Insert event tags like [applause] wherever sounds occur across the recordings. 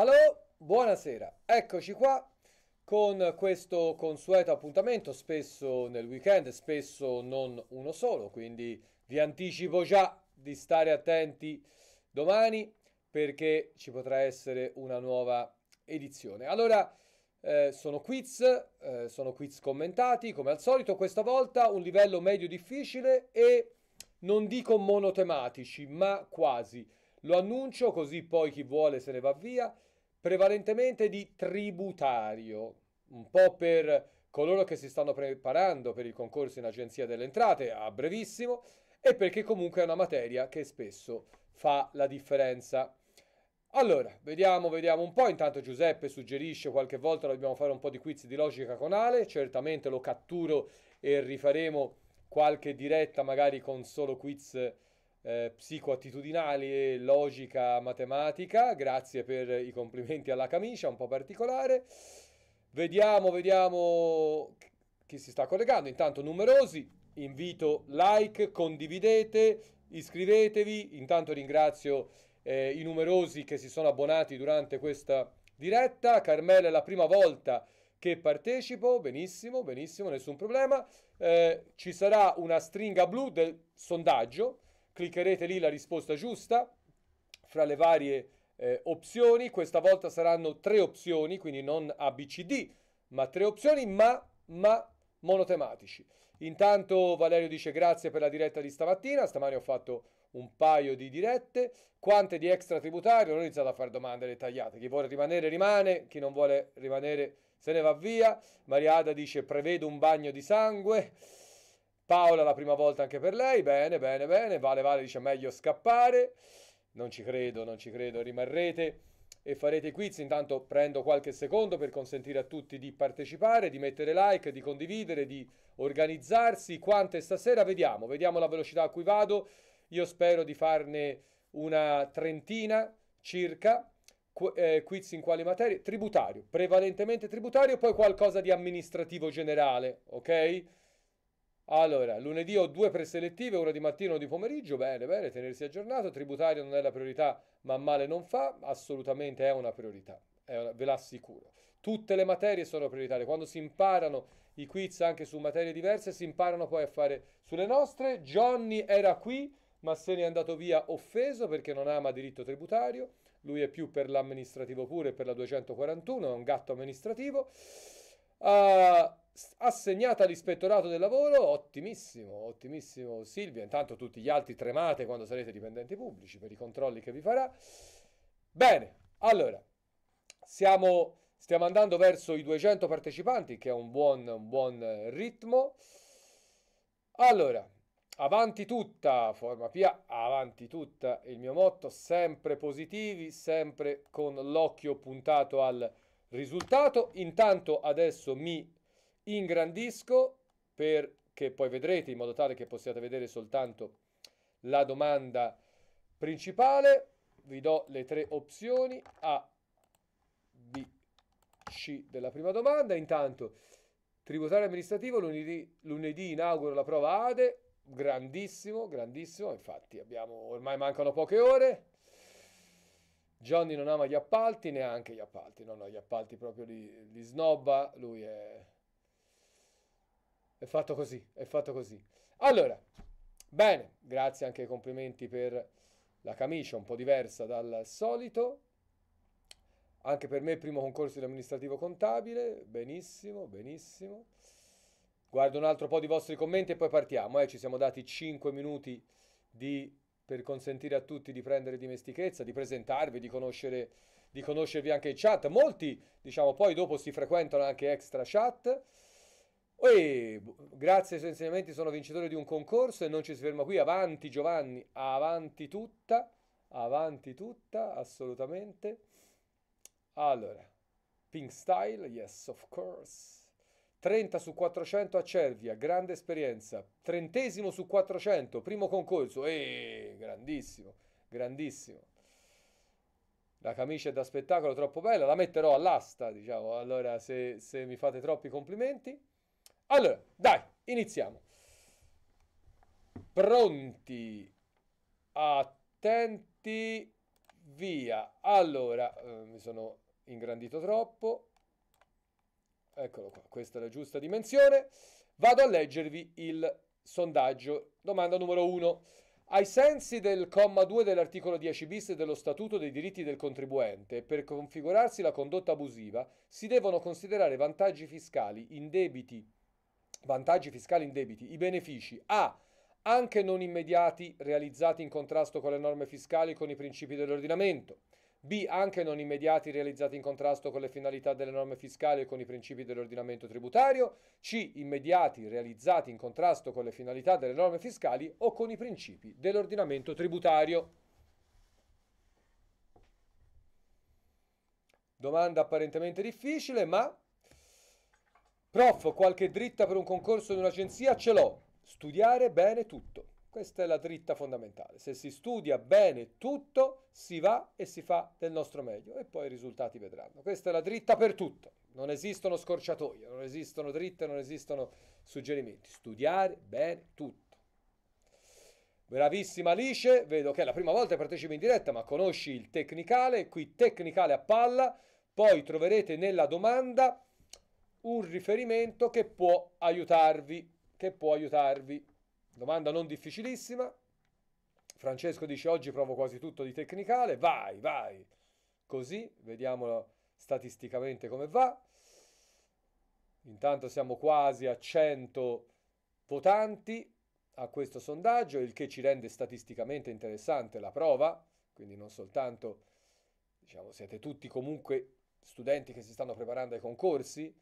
Hello, buonasera, eccoci qua con questo consueto appuntamento, spesso nel weekend, spesso non uno solo, quindi vi anticipo già di stare attenti domani perché ci potrà essere una nuova edizione. Allora, eh, sono quiz, eh, sono quiz commentati come al solito, questa volta un livello medio difficile e non dico monotematici, ma quasi. Lo annuncio così poi chi vuole se ne va via prevalentemente di tributario, un po' per coloro che si stanno preparando per il concorso in agenzia delle entrate a brevissimo e perché comunque è una materia che spesso fa la differenza. Allora, vediamo, vediamo un po'. Intanto Giuseppe suggerisce qualche volta dobbiamo fare un po' di quiz di logica con Ale, certamente lo catturo e rifaremo qualche diretta magari con solo quiz eh, psicoattitudinali, logica, matematica. Grazie per i complimenti alla camicia, un po' particolare. Vediamo, vediamo chi si sta collegando. Intanto numerosi, invito like, condividete, iscrivetevi. Intanto ringrazio eh, i numerosi che si sono abbonati durante questa diretta. Carmela è la prima volta che partecipo, benissimo, benissimo, nessun problema. Eh, ci sarà una stringa blu del sondaggio cliccherete lì la risposta giusta fra le varie eh, opzioni, questa volta saranno tre opzioni, quindi non ABCD, ma tre opzioni, ma, ma monotematici. Intanto Valerio dice grazie per la diretta di stamattina, stamani ho fatto un paio di dirette, quante di extra tributario, non ho iniziato a fare domande dettagliate, chi vuole rimanere rimane, chi non vuole rimanere se ne va via, Mariada dice prevedo un bagno di sangue, Paola la prima volta anche per lei, bene, bene, bene, Vale Vale dice meglio scappare, non ci credo, non ci credo, rimarrete e farete quiz, intanto prendo qualche secondo per consentire a tutti di partecipare, di mettere like, di condividere, di organizzarsi, quante stasera vediamo, vediamo la velocità a cui vado, io spero di farne una trentina circa, Qu- eh, quiz in quali materie? Tributario, prevalentemente tributario, poi qualcosa di amministrativo generale, ok? Allora, lunedì ho due preselettive, una di mattina e una di pomeriggio, bene, bene, tenersi aggiornato, tributario non è la priorità, ma male non fa, assolutamente è una priorità, è una, ve l'assicuro. Tutte le materie sono prioritarie, quando si imparano i quiz anche su materie diverse, si imparano poi a fare sulle nostre. Johnny era qui, ma se ne è andato via offeso perché non ama diritto tributario, lui è più per l'amministrativo pure, per la 241, è un gatto amministrativo. Uh, assegnata all'ispettorato del lavoro, ottimissimo, ottimissimo Silvia, intanto tutti gli altri tremate quando sarete dipendenti pubblici per i controlli che vi farà. Bene, allora, siamo, stiamo andando verso i 200 partecipanti, che è un buon, un buon ritmo. Allora, avanti tutta, forma Pia, avanti tutta il mio motto, sempre positivi, sempre con l'occhio puntato al risultato. Intanto adesso mi ingrandisco perché poi vedrete in modo tale che possiate vedere soltanto la domanda principale. Vi do le tre opzioni A, B, C della prima domanda. Intanto, tributario amministrativo, lunedì, lunedì inauguro la prova ADE. Grandissimo, grandissimo. Infatti, abbiamo, ormai mancano poche ore. Johnny non ama gli appalti, neanche gli appalti, no, no, gli appalti proprio li, li snobba, lui è è fatto così, è fatto così. Allora, bene, grazie anche ai complimenti per la camicia, un po' diversa dal solito. Anche per me il primo concorso di amministrativo contabile, benissimo, benissimo. Guardo un altro po' di vostri commenti e poi partiamo. Eh. Ci siamo dati 5 minuti di, per consentire a tutti di prendere dimestichezza, di presentarvi, di, conoscere, di conoscervi anche in chat. Molti, diciamo, poi dopo si frequentano anche extra chat. Uè, grazie ai suoi insegnamenti sono vincitore di un concorso e non ci si ferma qui. Avanti Giovanni, avanti tutta, avanti tutta, assolutamente. Allora, Pink Style, yes of course. 30 su 400 a Cervia, grande esperienza. Trentesimo su 400, primo concorso. Ehi, grandissimo, grandissimo. La camicia è da spettacolo, troppo bella, la metterò all'asta, diciamo. Allora, se, se mi fate troppi complimenti. Allora, dai, iniziamo. Pronti, attenti, via. Allora, eh, mi sono ingrandito troppo. Eccolo qua, questa è la giusta dimensione. Vado a leggervi il sondaggio. Domanda numero 1. Ai sensi del comma 2 dell'articolo 10 bis dello Statuto dei diritti del contribuente, per configurarsi la condotta abusiva si devono considerare vantaggi fiscali, indebiti vantaggi fiscali in debiti, i benefici a anche non immediati realizzati in contrasto con le norme fiscali e con i principi dell'ordinamento. B. Anche non immediati realizzati in contrasto con le finalità delle norme fiscali e con i principi dell'ordinamento tributario. C. Immediati realizzati in contrasto con le finalità delle norme fiscali o con i principi dell'ordinamento tributario. Domanda apparentemente difficile, ma Prof, qualche dritta per un concorso in un'agenzia ce l'ho. Studiare bene tutto. Questa è la dritta fondamentale. Se si studia bene tutto, si va e si fa del nostro meglio e poi i risultati vedranno. Questa è la dritta per tutto. Non esistono scorciatoie, non esistono dritte, non esistono suggerimenti. Studiare bene tutto. Bravissima Alice, vedo che è la prima volta che partecipi in diretta, ma conosci il tecnicale, qui tecnicale a palla, poi troverete nella domanda un riferimento che può aiutarvi, che può aiutarvi. Domanda non difficilissima. Francesco dice oggi provo quasi tutto di tecnicale, vai, vai. Così vediamo statisticamente come va. Intanto siamo quasi a 100 votanti a questo sondaggio, il che ci rende statisticamente interessante la prova, quindi non soltanto diciamo siete tutti comunque studenti che si stanno preparando ai concorsi,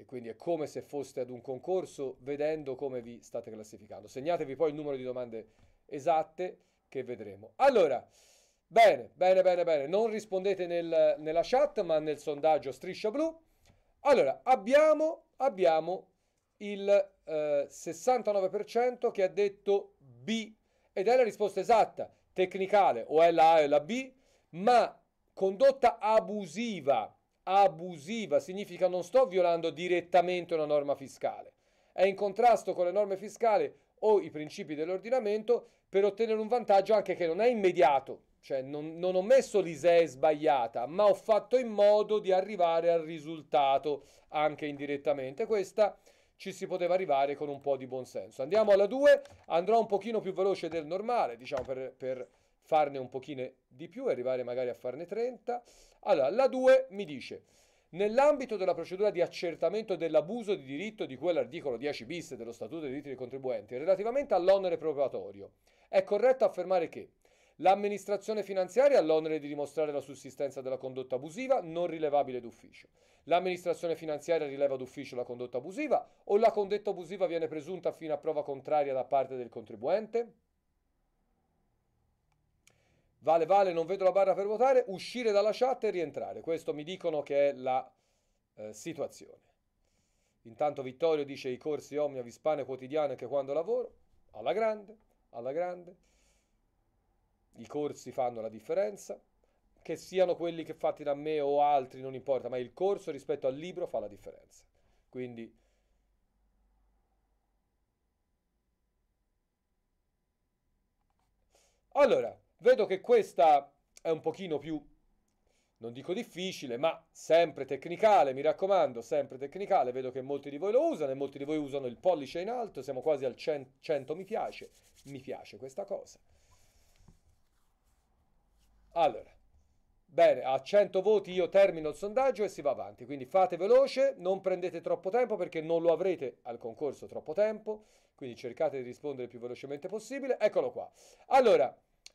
e quindi è come se foste ad un concorso vedendo come vi state classificando. Segnatevi poi il numero di domande esatte che vedremo. Allora, bene, bene, bene, bene, non rispondete nel, nella chat ma nel sondaggio striscia blu. Allora, abbiamo, abbiamo il eh, 69% che ha detto B ed è la risposta esatta, tecnicale o è la A o la B, ma condotta abusiva abusiva, significa non sto violando direttamente una norma fiscale, è in contrasto con le norme fiscali o i principi dell'ordinamento per ottenere un vantaggio anche che non è immediato, cioè non, non ho messo l'ISEE sbagliata, ma ho fatto in modo di arrivare al risultato anche indirettamente. Questa ci si poteva arrivare con un po' di buonsenso. Andiamo alla 2, andrò un pochino più veloce del normale, diciamo per, per farne un pochino di più arrivare magari a farne 30. Allora, la 2 mi dice... Nell'ambito della procedura di accertamento dell'abuso di diritto di cui all'articolo 10 bis dello Statuto dei diritti dei contribuenti, relativamente all'onere probatorio, è corretto affermare che L'amministrazione finanziaria ha l'onere di dimostrare la sussistenza della condotta abusiva non rilevabile d'ufficio. L'amministrazione finanziaria rileva d'ufficio la condotta abusiva o la condotta abusiva viene presunta fino a prova contraria da parte del contribuente? Vale, vale, non vedo la barra per votare, uscire dalla chat e rientrare. Questo mi dicono che è la eh, situazione. Intanto Vittorio dice i corsi Omnia Vispane quotidiano anche quando lavoro, alla grande, alla grande. I corsi fanno la differenza, che siano quelli che fatti da me o altri, non importa, ma il corso rispetto al libro fa la differenza. Quindi Allora, Vedo che questa è un pochino più, non dico difficile, ma sempre tecnicale, mi raccomando, sempre tecnicale. Vedo che molti di voi lo usano e molti di voi usano il pollice in alto, siamo quasi al 100 mi piace. Mi piace questa cosa. Allora, Bene, a 100 voti io termino il sondaggio e si va avanti, quindi fate veloce, non prendete troppo tempo perché non lo avrete al concorso troppo tempo, quindi cercate di rispondere il più velocemente possibile. Eccolo qua. Allora,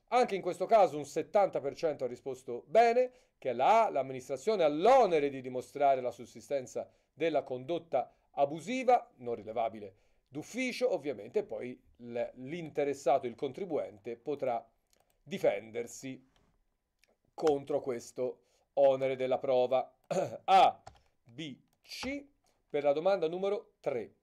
anche in questo caso un 70% ha risposto bene, che la A, l'amministrazione ha l'onere di dimostrare la sussistenza della condotta abusiva, non rilevabile d'ufficio, ovviamente poi l'interessato, il contribuente, potrà difendersi contro questo onere della prova. [clears throat] A, B, C per la domanda numero 3.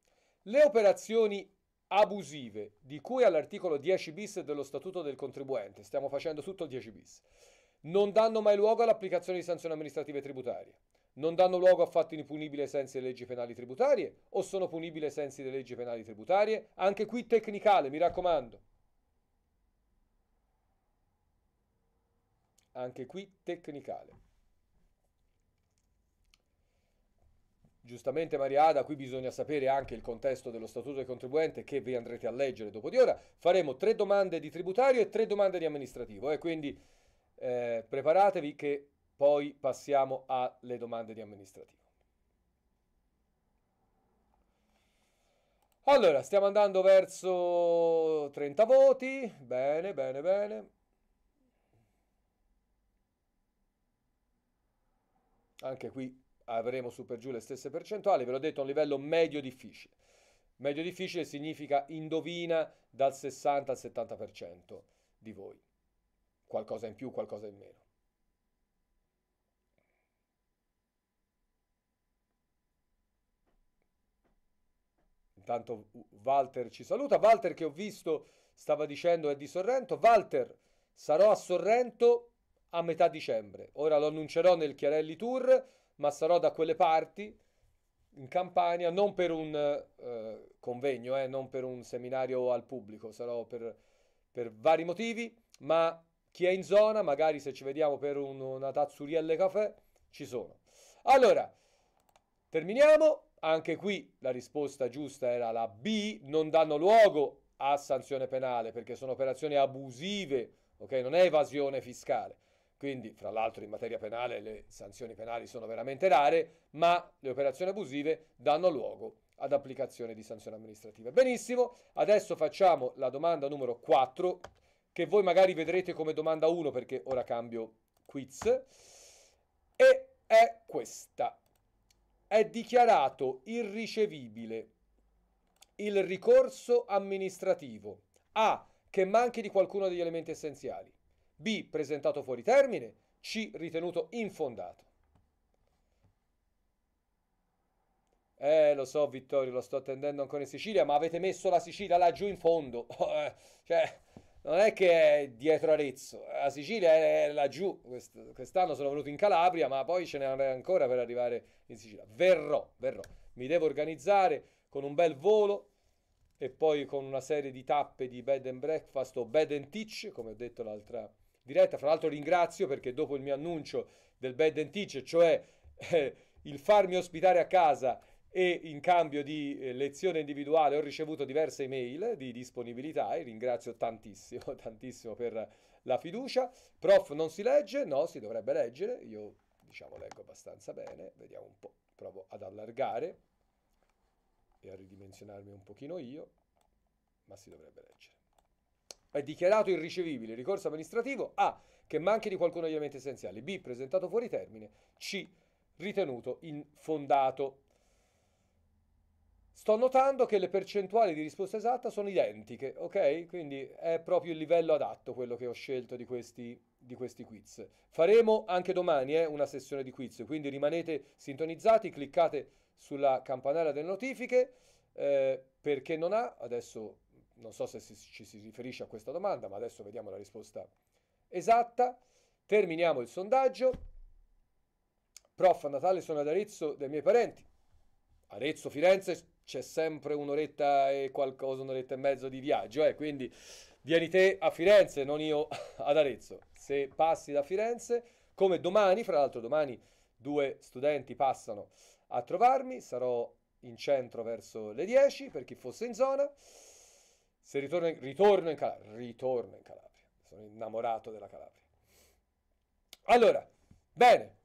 Le operazioni abusive di cui all'articolo 10 bis dello Statuto del contribuente, stiamo facendo tutto il 10 bis, non danno mai luogo all'applicazione di sanzioni amministrative tributarie, non danno luogo a fatti impunibili ai sensi delle leggi penali tributarie o sono punibili ai sensi delle leggi penali tributarie, anche qui tecnicale, mi raccomando. Anche qui tecnicale. giustamente Mariada, qui bisogna sapere anche il contesto dello Statuto del Contribuente che vi andrete a leggere dopo di ora. Faremo tre domande di tributario e tre domande di amministrativo, eh, quindi eh, preparatevi che poi passiamo alle domande di amministrativo. Allora, stiamo andando verso 30 voti, bene, bene, bene. Anche qui avremo su per giù le stesse percentuali, ve l'ho detto, a un livello medio difficile. Medio difficile significa indovina dal 60 al 70% di voi, qualcosa in più, qualcosa in meno. Intanto Walter ci saluta. Walter che ho visto stava dicendo è di Sorrento. Walter, sarò a Sorrento a metà dicembre. Ora lo annuncerò nel Chiarelli Tour ma sarò da quelle parti in Campania, non per un eh, convegno, eh, non per un seminario al pubblico, sarò per, per, vari motivi, ma chi è in zona, magari se ci vediamo per un, una tazzurielle caffè, ci sono. Allora, terminiamo. Anche qui la risposta giusta era la B, non danno luogo a sanzione penale perché sono operazioni abusive, ok? Non è evasione fiscale. Quindi, fra l'altro, in materia penale le sanzioni penali sono veramente rare, ma le operazioni abusive danno luogo ad applicazione di sanzioni amministrative. Benissimo, adesso facciamo la domanda numero 4, che voi magari vedrete come domanda 1 perché ora cambio quiz, e è questa. È dichiarato irricevibile il ricorso amministrativo a che manchi di qualcuno degli elementi essenziali B. Presentato fuori termine. C. Ritenuto infondato. Eh, lo so, Vittorio, lo sto attendendo ancora in Sicilia, ma avete messo la Sicilia laggiù in fondo. [laughs] Eh, cioè, non è che è dietro Arezzo, la Sicilia è laggiù. Quest'anno sono venuto in Calabria, ma poi ce ne andrei ancora per arrivare in Sicilia. Verrò, verrò. Mi devo organizzare con un bel volo e poi con una serie di tappe di bed and breakfast o bed and teach, come ho detto l'altra diretta. Fra l'altro ringrazio perché dopo il mio annuncio del Bad and teach, cioè eh, il farmi ospitare a casa e in cambio di eh, lezione individuale ho ricevuto diverse email di disponibilità e ringrazio tantissimo, [laughs] tantissimo per la fiducia. Prof non si legge? No, si dovrebbe leggere. Io diciamo leggo abbastanza bene, vediamo un po'. Provo ad allargare e a ridimensionarmi un pochino io, ma si dovrebbe leggere è dichiarato irricevibile il ricorso amministrativo, A, che manchi di qualcuno degli elementi essenziali, B, presentato fuori termine, C, ritenuto infondato. Sto notando che le percentuali di risposta esatta sono identiche, ok? Quindi è proprio il livello adatto quello che ho scelto di questi, di questi quiz. Faremo anche domani eh, una sessione di quiz, quindi rimanete sintonizzati, cliccate sulla campanella delle notifiche eh, perché non ha, adesso non so se si, ci si riferisce a questa domanda, ma adesso vediamo la risposta esatta. Terminiamo il sondaggio. Prof, a Natale sono ad Arezzo dai miei parenti. Arezzo, Firenze, c'è sempre un'oretta e qualcosa, un'oretta e mezzo di viaggio, eh? quindi vieni te a Firenze, non io [laughs] ad Arezzo. Se passi da Firenze, come domani, fra l'altro domani due studenti passano a trovarmi, sarò in centro verso le 10 per chi fosse in zona. Se ritorno, ritorno in Calabria, ritorno in Calabria, sono innamorato della Calabria. Allora, bene,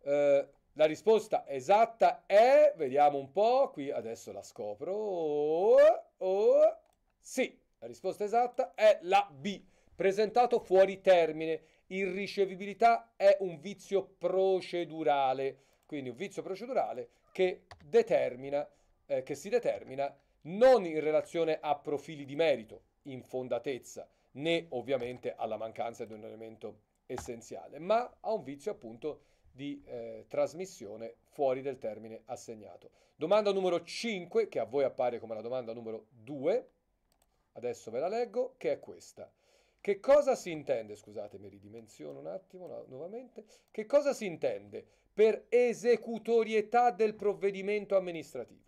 eh, la risposta esatta è, vediamo un po', qui adesso la scopro, oh, oh, sì, la risposta esatta è la B, presentato fuori termine, irricevibilità è un vizio procedurale, quindi un vizio procedurale che, determina, eh, che si determina non in relazione a profili di merito, infondatezza, né ovviamente alla mancanza di un elemento essenziale, ma a un vizio appunto di eh, trasmissione fuori del termine assegnato. Domanda numero 5, che a voi appare come la domanda numero 2, adesso ve la leggo, che è questa. Che cosa si intende, scusatemi, ridimensiono un attimo no, nuovamente, che cosa si intende per esecutorietà del provvedimento amministrativo?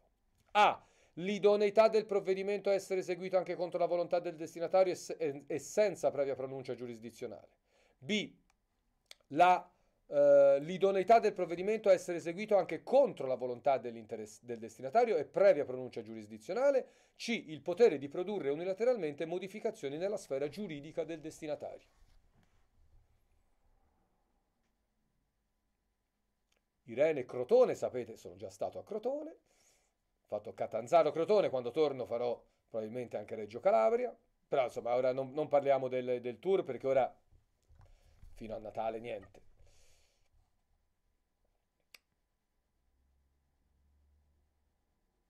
A l'idoneità del provvedimento a essere eseguito anche contro la volontà del destinatario e, senza previa pronuncia giurisdizionale. B. La, eh, l'idoneità del provvedimento a essere eseguito anche contro la volontà del destinatario e previa pronuncia giurisdizionale. C. Il potere di produrre unilateralmente modificazioni nella sfera giuridica del destinatario. Irene Crotone, sapete, sono già stato a Crotone fatto Catanzaro Crotone, quando torno farò probabilmente anche Reggio Calabria, però insomma ora non, non parliamo del, del, tour perché ora fino a Natale niente.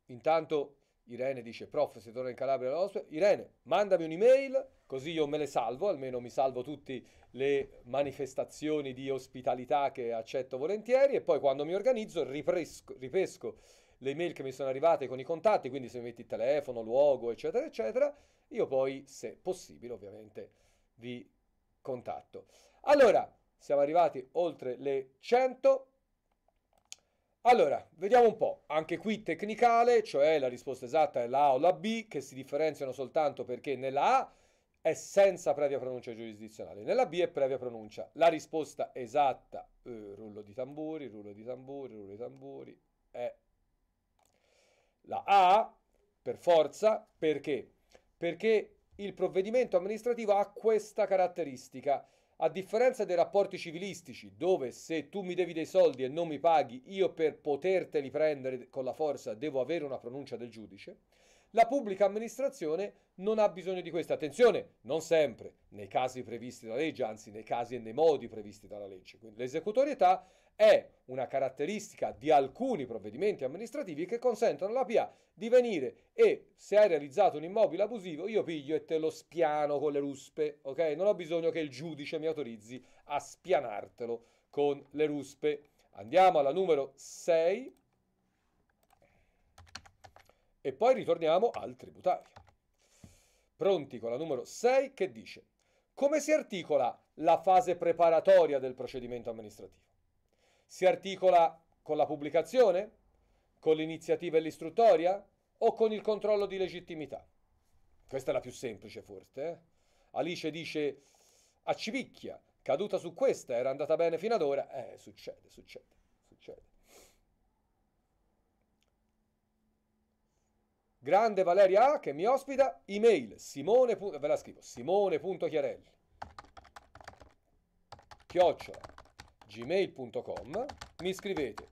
Intanto Irene dice, prof, se torna in Calabria all'ospedale, Irene, mandami un'email, così io me le salvo, almeno mi salvo tutte le manifestazioni di ospitalità che accetto volentieri e poi quando mi organizzo ripesco le email che mi sono arrivate con i contatti, quindi se mi metti telefono, luogo, eccetera, eccetera, io poi, se possibile, ovviamente vi contatto. Allora, siamo arrivati oltre le 100. Allora, vediamo un po', anche qui tecnicale, cioè la risposta esatta è la A o la B, che si differenziano soltanto perché nella A è senza previa pronuncia giurisdizionale, nella B è previa pronuncia. La risposta esatta, eh, rullo di tamburi, rullo di tamburi, rullo di tamburi, è la A per forza perché? Perché il provvedimento amministrativo ha questa caratteristica. A differenza dei rapporti civilistici, dove se tu mi devi dei soldi e non mi paghi, io per poterteli prendere con la forza devo avere una pronuncia del giudice, la pubblica amministrazione non ha bisogno di questa. Attenzione, non sempre, nei casi previsti dalla legge, anzi nei casi e nei modi previsti dalla legge. Quindi l'esecutorietà è una caratteristica di alcuni provvedimenti amministrativi che consentono alla PA di venire e se hai realizzato un immobile abusivo io piglio e te lo spiano con le ruspe, ok? Non ho bisogno che il giudice mi autorizzi a spianartelo con le ruspe. Andiamo alla numero 6 e poi ritorniamo al tributario. Pronti con la numero 6 che dice come si articola la fase preparatoria del procedimento amministrativo? Si articola con la pubblicazione, con l'iniziativa e l'istruttoria o con il controllo di legittimità. Questa è la più semplice forse. Eh? Alice dice a Civicchia, caduta su questa, era andata bene fino ad ora. Eh, succede, succede, succede. Grande Valeria A che mi ospita, email simone, ve la scrivo, simone.chiarelli, chiocciola, gmail.com, mi scrivete,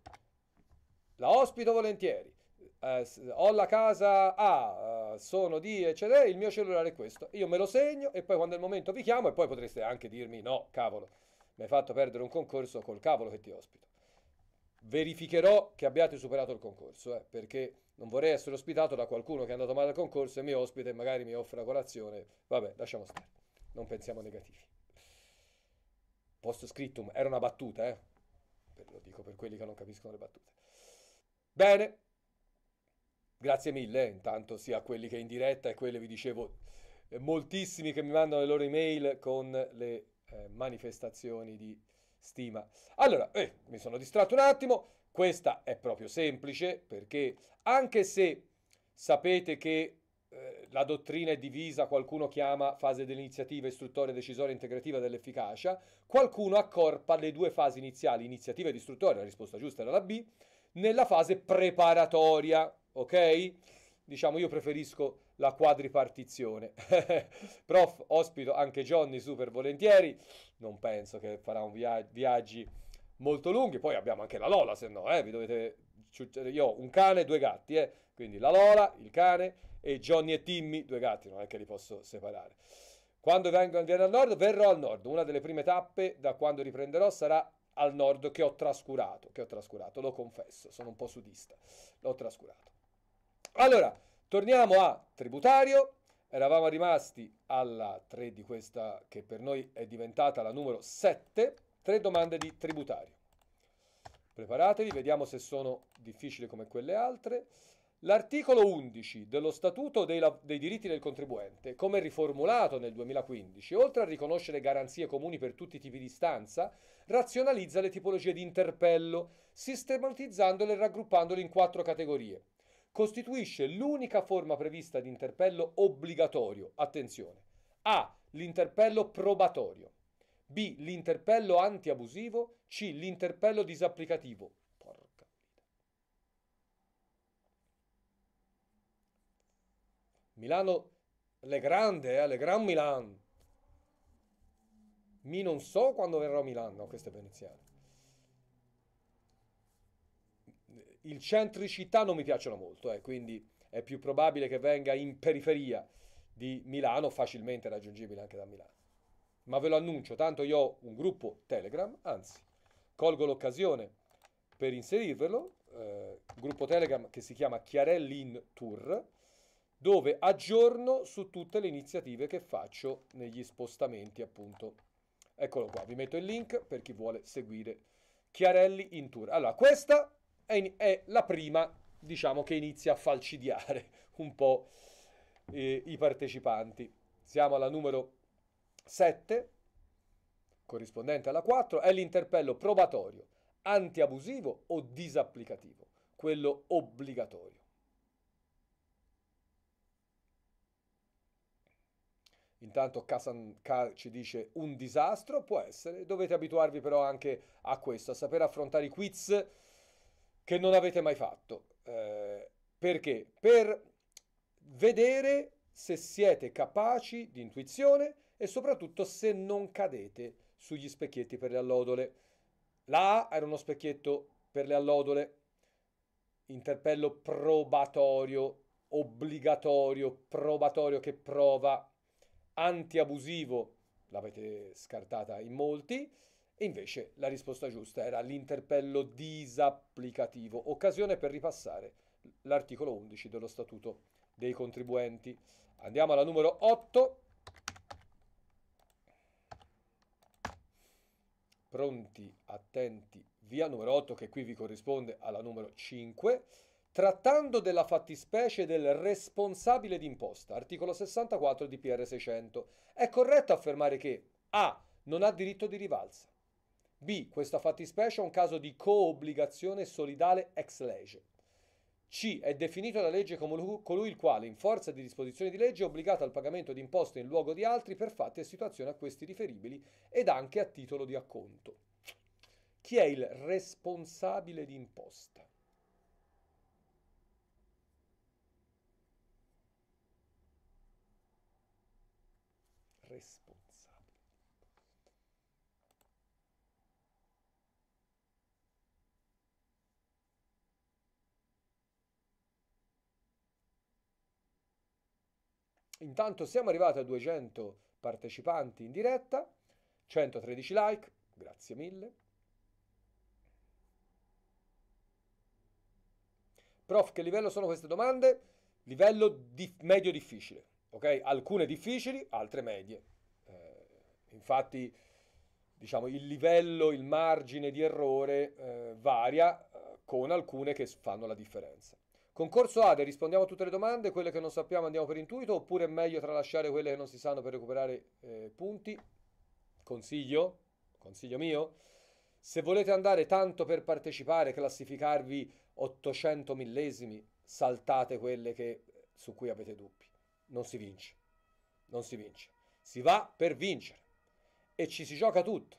la ospito volentieri, eh, ho la casa A, eh, sono di eccetera, il mio cellulare è questo, io me lo segno e poi quando è il momento vi chiamo e poi potreste anche dirmi no, cavolo, mi hai fatto perdere un concorso col cavolo che ti ospito. Verificherò che abbiate superato il concorso, eh, perché non vorrei essere ospitato da qualcuno che è andato male al concorso e mi ospita e magari mi offre la colazione. Vabbè, lasciamo stare, non pensiamo negativi. Post scriptum, era una battuta, eh? Lo dico per quelli che non capiscono le battute. Bene, grazie mille eh, intanto sia a quelli che in diretta e quelli vi dicevo eh, moltissimi che mi mandano le loro email con le eh, manifestazioni di stima. Allora, eh, mi sono distratto un attimo, questa è proprio semplice perché anche se sapete che la dottrina è divisa, qualcuno chiama fase dell'iniziativa istruttoria decisoria integrativa dell'efficacia, qualcuno accorpa le due fasi iniziali, iniziativa e istruttoria, la risposta giusta era la B, nella fase preparatoria, ok? Diciamo io preferisco la quadripartizione. [laughs] Prof, ospito anche Johnny super volentieri, non penso che farà un via- viaggi molto lunghi, poi abbiamo anche la Lola, se no, eh, vi dovete... Io ho un cane e due gatti, eh? quindi la Lola, il cane e Johnny e Timmy, due gatti, non è che li posso separare. Quando vengo, viene al nord, verrò al nord. Una delle prime tappe da quando riprenderò sarà al nord che ho trascurato, che ho trascurato, lo confesso, sono un po' sudista, l'ho trascurato. Allora, torniamo a tributario. Eravamo rimasti alla 3 di questa che per noi è diventata la numero 7, tre domande di tributario. Preparatevi, vediamo se sono difficili come quelle altre. L'articolo 11 dello Statuto dei, dei, diritti del contribuente, come riformulato nel 2015, oltre a riconoscere garanzie comuni per tutti i tipi di stanza, razionalizza le tipologie di interpello, sistematizzandole e raggruppandole in quattro categorie. Costituisce l'unica forma prevista di interpello obbligatorio. Attenzione. A. L'interpello probatorio. B. L'interpello antiabusivo. C. L'interpello disapplicativo. Milano, le grande, eh, le gran Milan. Mi non so quando verrò a Milano, no, questo è veneziano. Il centricità non mi piacciono molto, eh, quindi è più probabile che venga in periferia di Milano, facilmente raggiungibile anche da Milano. Ma ve lo annuncio, tanto io ho un gruppo Telegram, anzi, colgo l'occasione per inserirvelo, eh, gruppo Telegram che si chiama Chiarelli in Tour, dove aggiorno su tutte le iniziative che faccio negli spostamenti, appunto. Eccolo qua, vi metto il link per chi vuole seguire Chiarelli in tour. Allora, questa è, in- è la prima, diciamo, che inizia a falcidiare [laughs] un po' eh, i partecipanti. Siamo alla numero 7, corrispondente alla 4, è l'interpello probatorio, antiabusivo o disapplicativo, quello obbligatorio. Intanto Kazan K ci dice un disastro, può essere. Dovete abituarvi però anche a questo, a saper affrontare i quiz che non avete mai fatto. Eh, perché? Per vedere se siete capaci di intuizione e soprattutto se non cadete sugli specchietti per le allodole. La A era uno specchietto per le allodole, interpello probatorio, obbligatorio, probatorio che prova antiabusivo l'avete scartata in molti, e invece la risposta giusta era l'interpello disapplicativo, occasione per ripassare l'articolo 11 dello Statuto dei contribuenti. Andiamo alla numero 8. Pronti, attenti, via numero 8 che qui vi corrisponde alla numero 5 trattando della fattispecie del responsabile d'imposta, articolo 64 di PR 600, è corretto affermare che A. non ha diritto di rivalsa, B. questa fattispecie è un caso di coobbligazione solidale ex legge, C. è definito dalla legge come colui il quale, in forza di disposizioni di legge, è obbligato al pagamento di imposte in luogo di altri per fatti e situazioni a questi riferibili ed anche a titolo di acconto. Chi è il responsabile d'imposta? responsabile. Intanto siamo arrivati a 200 partecipanti in diretta, 113 like, grazie mille. Prof, che livello sono queste domande? Livello di medio difficile. Okay? Alcune difficili, altre medie. Eh, infatti, diciamo, il livello, il margine di errore eh, varia eh, con alcune che fanno la differenza. Concorso ADE, rispondiamo a tutte le domande, quelle che non sappiamo andiamo per intuito oppure è meglio tralasciare quelle che non si sanno per recuperare eh, punti? Consiglio, consiglio mio, se volete andare tanto per partecipare, classificarvi 800 millesimi, saltate quelle che, su cui avete dubbi non si vince. Non si vince. Si va per vincere e ci si gioca tutto.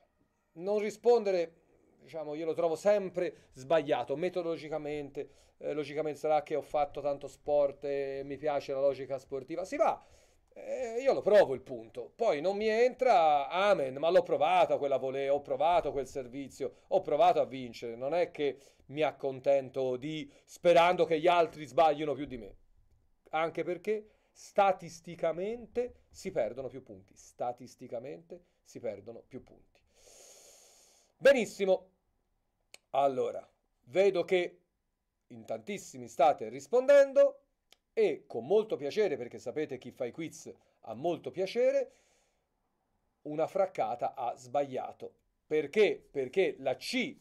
Non rispondere diciamo, io lo trovo sempre sbagliato metodologicamente. Eh, logicamente sarà che ho fatto tanto sport e mi piace la logica sportiva. Si va. Eh, io lo provo il punto, poi non mi entra, amen, ma l'ho provata quella volée, ho provato quel servizio, ho provato a vincere, non è che mi accontento di sperando che gli altri sbaglino più di me, anche perché statisticamente si perdono più punti. Statisticamente si perdono più punti. Benissimo. Allora, vedo che in tantissimi state rispondendo e con molto piacere, perché sapete chi fa i quiz ha molto piacere, una fraccata ha sbagliato. Perché? Perché la C,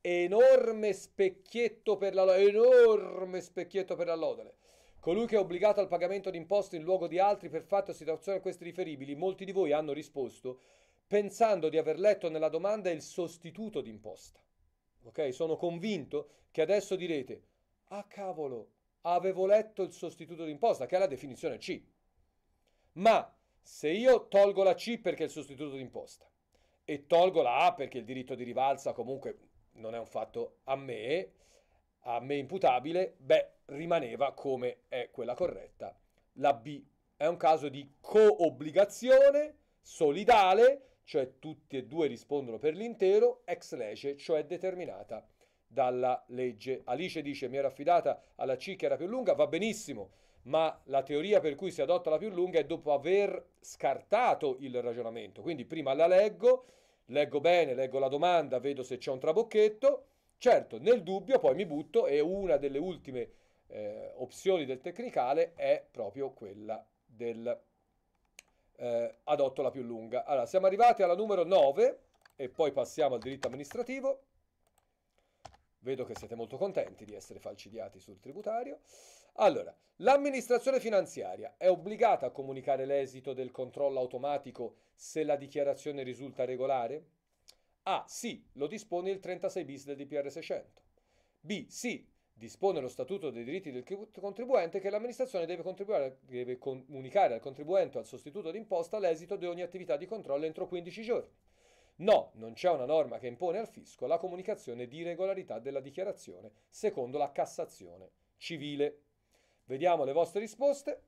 enorme specchietto per la, lodole, enorme specchietto per la lodole, Colui che è obbligato al pagamento di imposte in luogo di altri per fatto o situazione a questi riferibili, molti di voi hanno risposto pensando di aver letto nella domanda il sostituto d'imposta. Ok? Sono convinto che adesso direte: "Ah cavolo, avevo letto il sostituto d'imposta, che è la definizione C". Ma se io tolgo la C perché è il sostituto d'imposta e tolgo la A perché il diritto di rivalsa comunque non è un fatto a me, a me imputabile, beh, rimaneva come è quella corretta, la B. È un caso di coobbligazione solidale, cioè tutti e due rispondono per l'intero, ex lege, cioè determinata dalla legge. Alice dice mi era affidata alla C che era più lunga, va benissimo, ma la teoria per cui si adotta la più lunga è dopo aver scartato il ragionamento. Quindi prima la leggo, leggo bene, leggo la domanda, vedo se c'è un trabocchetto. Certo, nel dubbio poi mi butto e una delle ultime eh, opzioni del tecnicale è proprio quella del eh, adotto la più lunga. Allora, siamo arrivati alla numero 9 e poi passiamo al diritto amministrativo. Vedo che siete molto contenti di essere falcidiati sul tributario. Allora, l'amministrazione finanziaria è obbligata a comunicare l'esito del controllo automatico se la dichiarazione risulta regolare? A. Sì, lo dispone il 36 bis del DPR 600. B. Sì, dispone lo Statuto dei diritti del contribuente che l'amministrazione deve, deve comunicare al contribuente o al sostituto d'imposta l'esito di ogni attività di controllo entro 15 giorni. No, non c'è una norma che impone al fisco la comunicazione di regolarità della dichiarazione secondo la Cassazione civile. Vediamo le vostre risposte.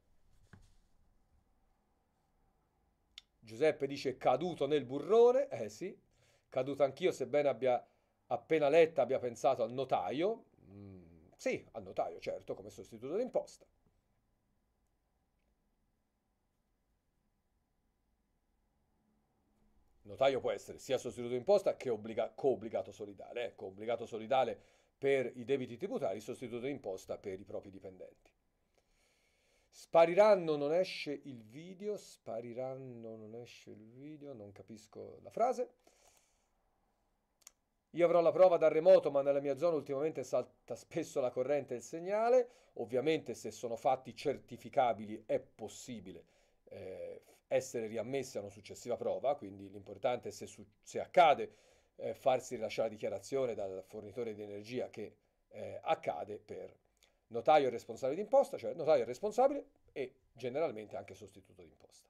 Giuseppe dice caduto nel burrone, eh sì, caduto anch'io sebbene abbia appena letta abbia pensato al notaio, sì, al notaio, certo, come sostituto d'imposta. Notaio può essere sia sostituto d'imposta che obbliga- co-obbligato solidale. Ecco, obbligato solidale per i debiti tributari, sostituto d'imposta per i propri dipendenti. Spariranno, non esce il video, spariranno, non esce il video, non capisco la frase. Io avrò la prova dal remoto, ma nella mia zona ultimamente salta spesso la corrente e il segnale. Ovviamente se sono fatti certificabili è possibile eh, essere riammessi a una successiva prova, quindi l'importante è se, su- se accade eh, farsi rilasciare la dichiarazione dal fornitore di energia che eh, accade per notaio responsabile d'imposta, cioè notaio responsabile e generalmente anche sostituto d'imposta.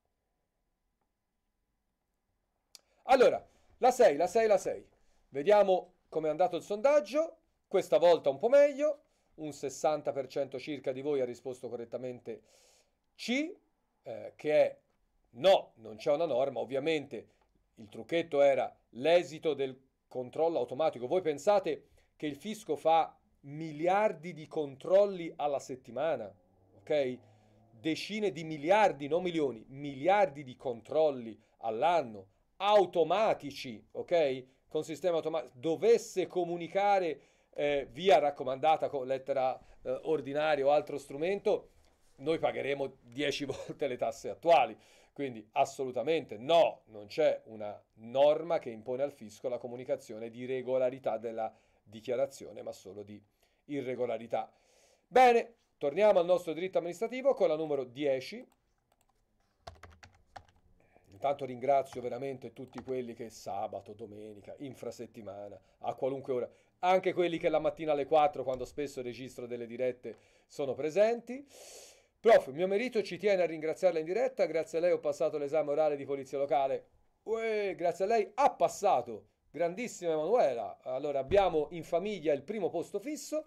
Allora, la 6, la 6, la 6. Vediamo come è andato il sondaggio, questa volta un po' meglio, un 60% circa di voi ha risposto correttamente C, eh, che è no, non c'è una norma, ovviamente il trucchetto era l'esito del controllo automatico. Voi pensate che il fisco fa miliardi di controlli alla settimana, ok? Decine di miliardi, non milioni, miliardi di controlli all'anno, automatici, ok? con sistema automatico dovesse comunicare eh, via raccomandata con lettera eh, ordinaria o altro strumento, noi pagheremo 10 [laughs] volte le tasse attuali. Quindi assolutamente no, non c'è una norma che impone al fisco la comunicazione di regolarità della dichiarazione, ma solo di irregolarità. Bene, torniamo al nostro diritto amministrativo con la numero 10 Intanto ringrazio veramente tutti quelli che sabato, domenica, infrasettimana, a qualunque ora, anche quelli che la mattina alle 4, quando spesso registro delle dirette, sono presenti. Prof, mio merito ci tiene a ringraziarla in diretta, grazie a lei ho passato l'esame orale di polizia locale. Uè, grazie a lei ha passato. Grandissima Emanuela. Allora abbiamo in famiglia il primo posto fisso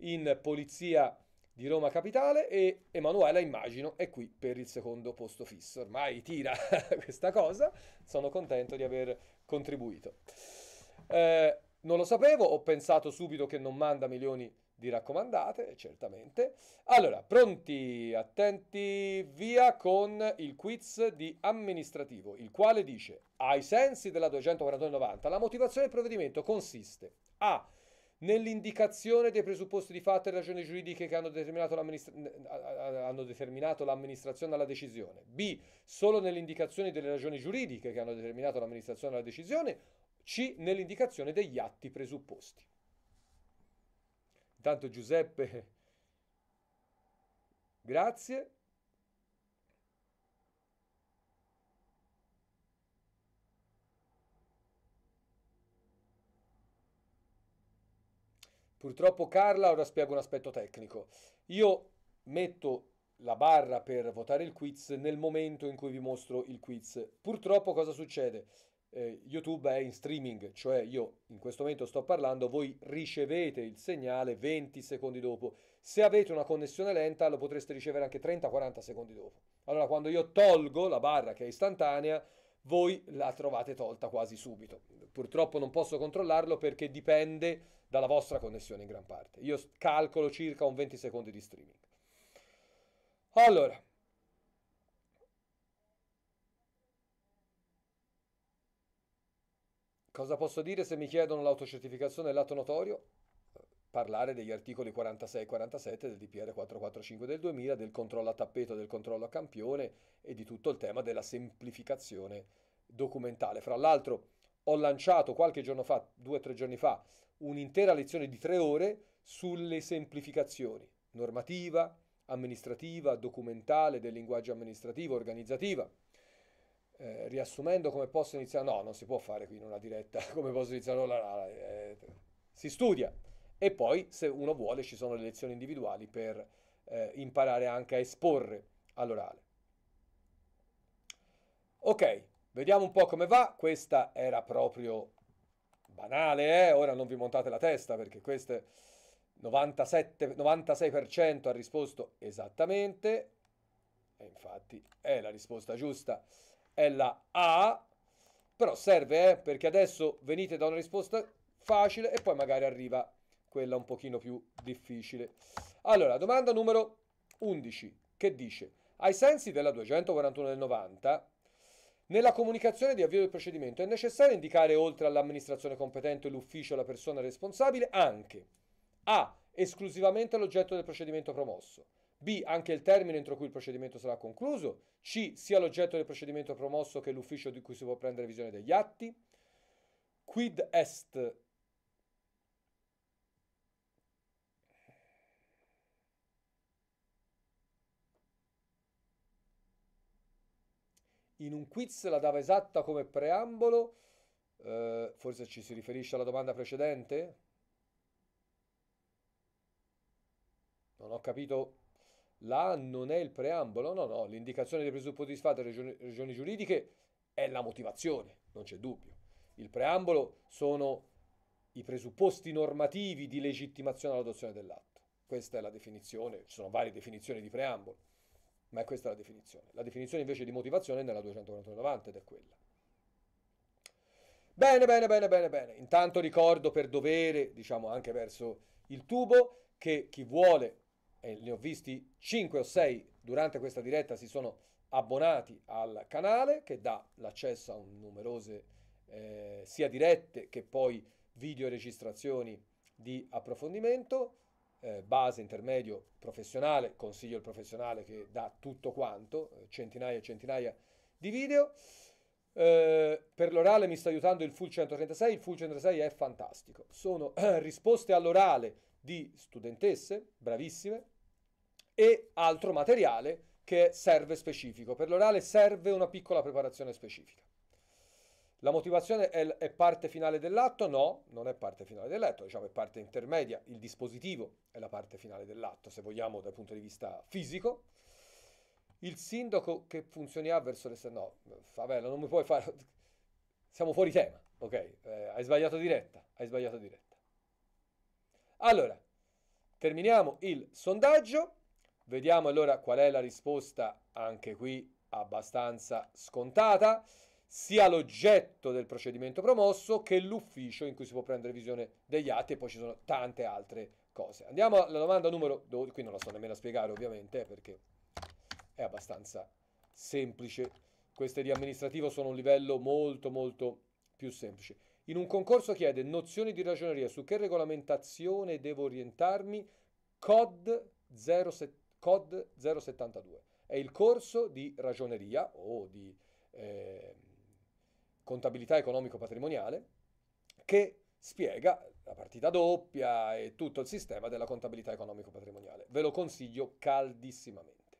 in polizia locale di Roma Capitale e Emanuela, immagino, è qui per il secondo posto fisso. Ormai tira [laughs] questa cosa, sono contento di aver contribuito. Eh, non lo sapevo, ho pensato subito che non manda milioni di raccomandate, eh, certamente. Allora, pronti, attenti, via con il quiz di amministrativo, il quale dice, ai sensi della 241-90, la motivazione del provvedimento consiste a nell'indicazione dei presupposti di fatto e ragioni giuridiche che hanno determinato, hanno determinato, l'amministrazione alla decisione. B. Solo nell'indicazione delle ragioni giuridiche che hanno determinato l'amministrazione alla decisione. C. Nell'indicazione degli atti presupposti. Intanto Giuseppe, [laughs] grazie. Purtroppo Carla ora spiego un aspetto tecnico. Io metto la barra per votare il quiz nel momento in cui vi mostro il quiz. Purtroppo cosa succede? Eh, YouTube è in streaming, cioè io in questo momento sto parlando, voi ricevete il segnale 20 secondi dopo. Se avete una connessione lenta lo potreste ricevere anche 30-40 secondi dopo. Allora quando io tolgo la barra che è istantanea, voi la trovate tolta quasi subito. Purtroppo non posso controllarlo perché dipende dalla vostra connessione in gran parte. Io calcolo circa un 20 secondi di streaming. Allora, cosa posso dire se mi chiedono l'autocertificazione del lato notorio? Parlare degli articoli 46 e 47 del DPR 445 del 2000, del controllo a tappeto, del controllo a campione e di tutto il tema della semplificazione documentale. Fra l'altro, ho lanciato qualche giorno fa, due o tre giorni fa, un'intera lezione di tre ore sulle semplificazioni normativa, amministrativa, documentale, del linguaggio amministrativo, organizzativa. Eh, riassumendo come posso iniziare, no, non si può fare qui in una diretta, [laughs] come posso iniziare, no, no, no, eh, si studia e poi se uno vuole ci sono le lezioni individuali per eh, imparare anche a esporre all'orale. Ok, Vediamo un po' come va, questa era proprio banale, eh? ora non vi montate la testa perché queste 97, 96% ha risposto esattamente, e infatti è la risposta giusta, è la A, però serve eh? perché adesso venite da una risposta facile e poi magari arriva quella un pochino più difficile. Allora, domanda numero 11, che dice, ai sensi della 241 del 90, nella comunicazione di avvio del procedimento è necessario indicare oltre all'amministrazione competente e l'ufficio la persona responsabile anche a. esclusivamente l'oggetto del procedimento promosso, b. anche il termine entro cui il procedimento sarà concluso, c. sia l'oggetto del procedimento promosso che l'ufficio di cui si può prendere visione degli atti, quid est in un quiz la dava esatta come preambolo, eh, forse ci si riferisce alla domanda precedente? Non ho capito. La non è il preambolo? No, no, l'indicazione dei presupposti fatti alle regioni, regioni giuridiche è la motivazione, non c'è dubbio. Il preambolo sono i presupposti normativi di legittimazione all'adozione dell'atto. Questa è la definizione, ci sono varie definizioni di preambolo ma è questa la definizione. La definizione invece di motivazione è nella 249 ed è quella. Bene, bene, bene, bene, bene. Intanto ricordo per dovere, diciamo anche verso il tubo, che chi vuole, e ne ho visti 5 o 6 durante questa diretta, si sono abbonati al canale che dà l'accesso a numerose eh, sia dirette che poi video registrazioni di approfondimento eh, base, intermedio, professionale, consiglio il professionale che dà tutto quanto, eh, centinaia e centinaia di video. Eh, per l'orale mi sta aiutando il Full 136, il Full 136 è fantastico. Sono [clears throat] risposte all'orale di studentesse, bravissime, e altro materiale che serve specifico. Per l'orale serve una piccola preparazione specifica. La motivazione è, è, parte finale dell'atto? No, non è parte finale dell'atto, diciamo è parte intermedia. Il dispositivo è la parte finale dell'atto, se vogliamo dal punto di vista fisico. Il sindaco che funzioni ha verso le... No, vabbè, non mi puoi fare... Siamo fuori tema, ok? Eh, hai sbagliato diretta, hai sbagliato diretta. Allora, terminiamo il sondaggio. Vediamo allora qual è la risposta, anche qui abbastanza scontata sia l'oggetto del procedimento promosso che l'ufficio in cui si può prendere visione degli atti e poi ci sono tante altre cose. Andiamo alla domanda numero 12, qui non la so nemmeno spiegare ovviamente perché è abbastanza semplice, queste di amministrativo sono un livello molto molto più semplice. In un concorso chiede nozioni di ragioneria su che regolamentazione devo orientarmi, COD, 07, COD 072, è il corso di ragioneria o di... Eh, contabilità economico-patrimoniale, che spiega la partita doppia e tutto il sistema della contabilità economico-patrimoniale. Ve lo consiglio caldissimamente.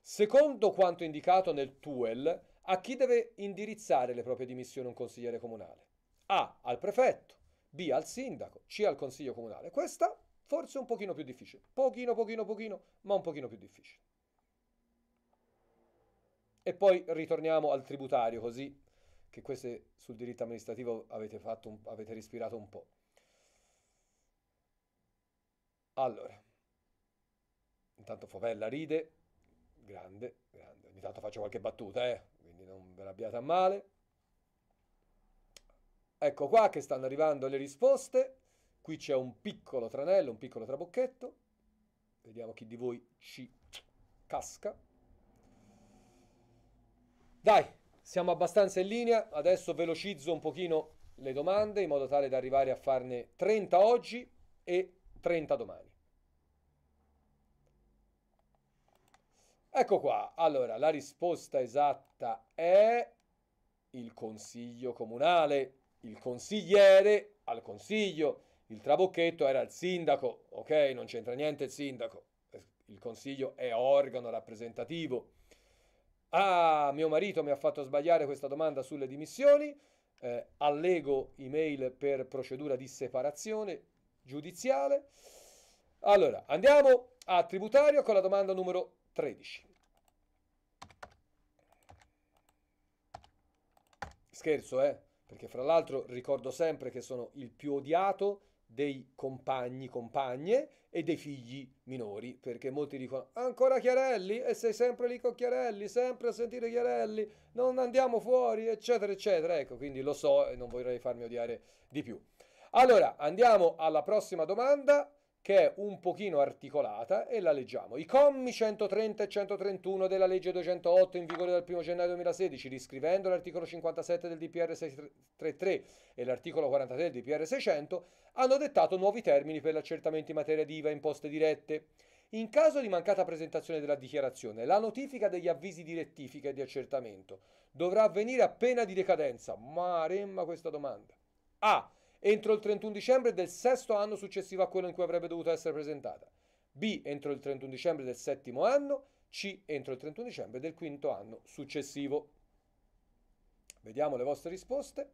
Secondo quanto indicato nel TUEL, a chi deve indirizzare le proprie dimissioni un consigliere comunale? A. Al prefetto, B. Al sindaco, C. Al consiglio comunale. Questa forse un pochino più difficile. Pochino, pochino, pochino, ma un pochino più difficile. E poi ritorniamo al tributario, così che queste sul diritto amministrativo avete, fatto, un, avete respirato un po'. Allora, intanto Favella ride, grande, grande. Ogni tanto faccio qualche battuta, eh? quindi non ve l'abbiate a male. Ecco qua che stanno arrivando le risposte. Qui c'è un piccolo tranello, un piccolo trabocchetto. Vediamo chi di voi ci casca. Dai, siamo abbastanza in linea, adesso velocizzo un pochino le domande in modo tale da arrivare a farne 30 oggi e 30 domani. Ecco qua, allora la risposta esatta è il consiglio comunale, il consigliere al consiglio, il trabocchetto era il sindaco, ok? Non c'entra niente il sindaco, il consiglio è organo rappresentativo ah, mio marito mi ha fatto sbagliare questa domanda sulle dimissioni, eh, allego email per procedura di separazione giudiziale. Allora, andiamo a tributario con la domanda numero 13. Scherzo, eh? Perché fra l'altro ricordo sempre che sono il più odiato dei compagni, compagne e dei figli minori, perché molti dicono ancora Chiarelli e sei sempre lì con Chiarelli, sempre a sentire Chiarelli, non andiamo fuori, eccetera, eccetera. Ecco, quindi lo so e non vorrei farmi odiare di più. Allora, andiamo alla prossima domanda che è un pochino articolata e la leggiamo. I commi 130 e 131 della legge 208 in vigore dal 1 gennaio 2016, riscrivendo l'articolo 57 del DPR 633 e l'articolo 43 del DPR 600, hanno dettato nuovi termini per l'accertamento in materia di IVA e imposte dirette. In caso di mancata presentazione della dichiarazione, la notifica degli avvisi di rettifica e di accertamento dovrà avvenire appena di decadenza. Ma questa domanda. A entro il 31 dicembre del sesto anno successivo a quello in cui avrebbe dovuto essere presentata, B entro il 31 dicembre del settimo anno, C entro il 31 dicembre del quinto anno successivo. Vediamo le vostre risposte.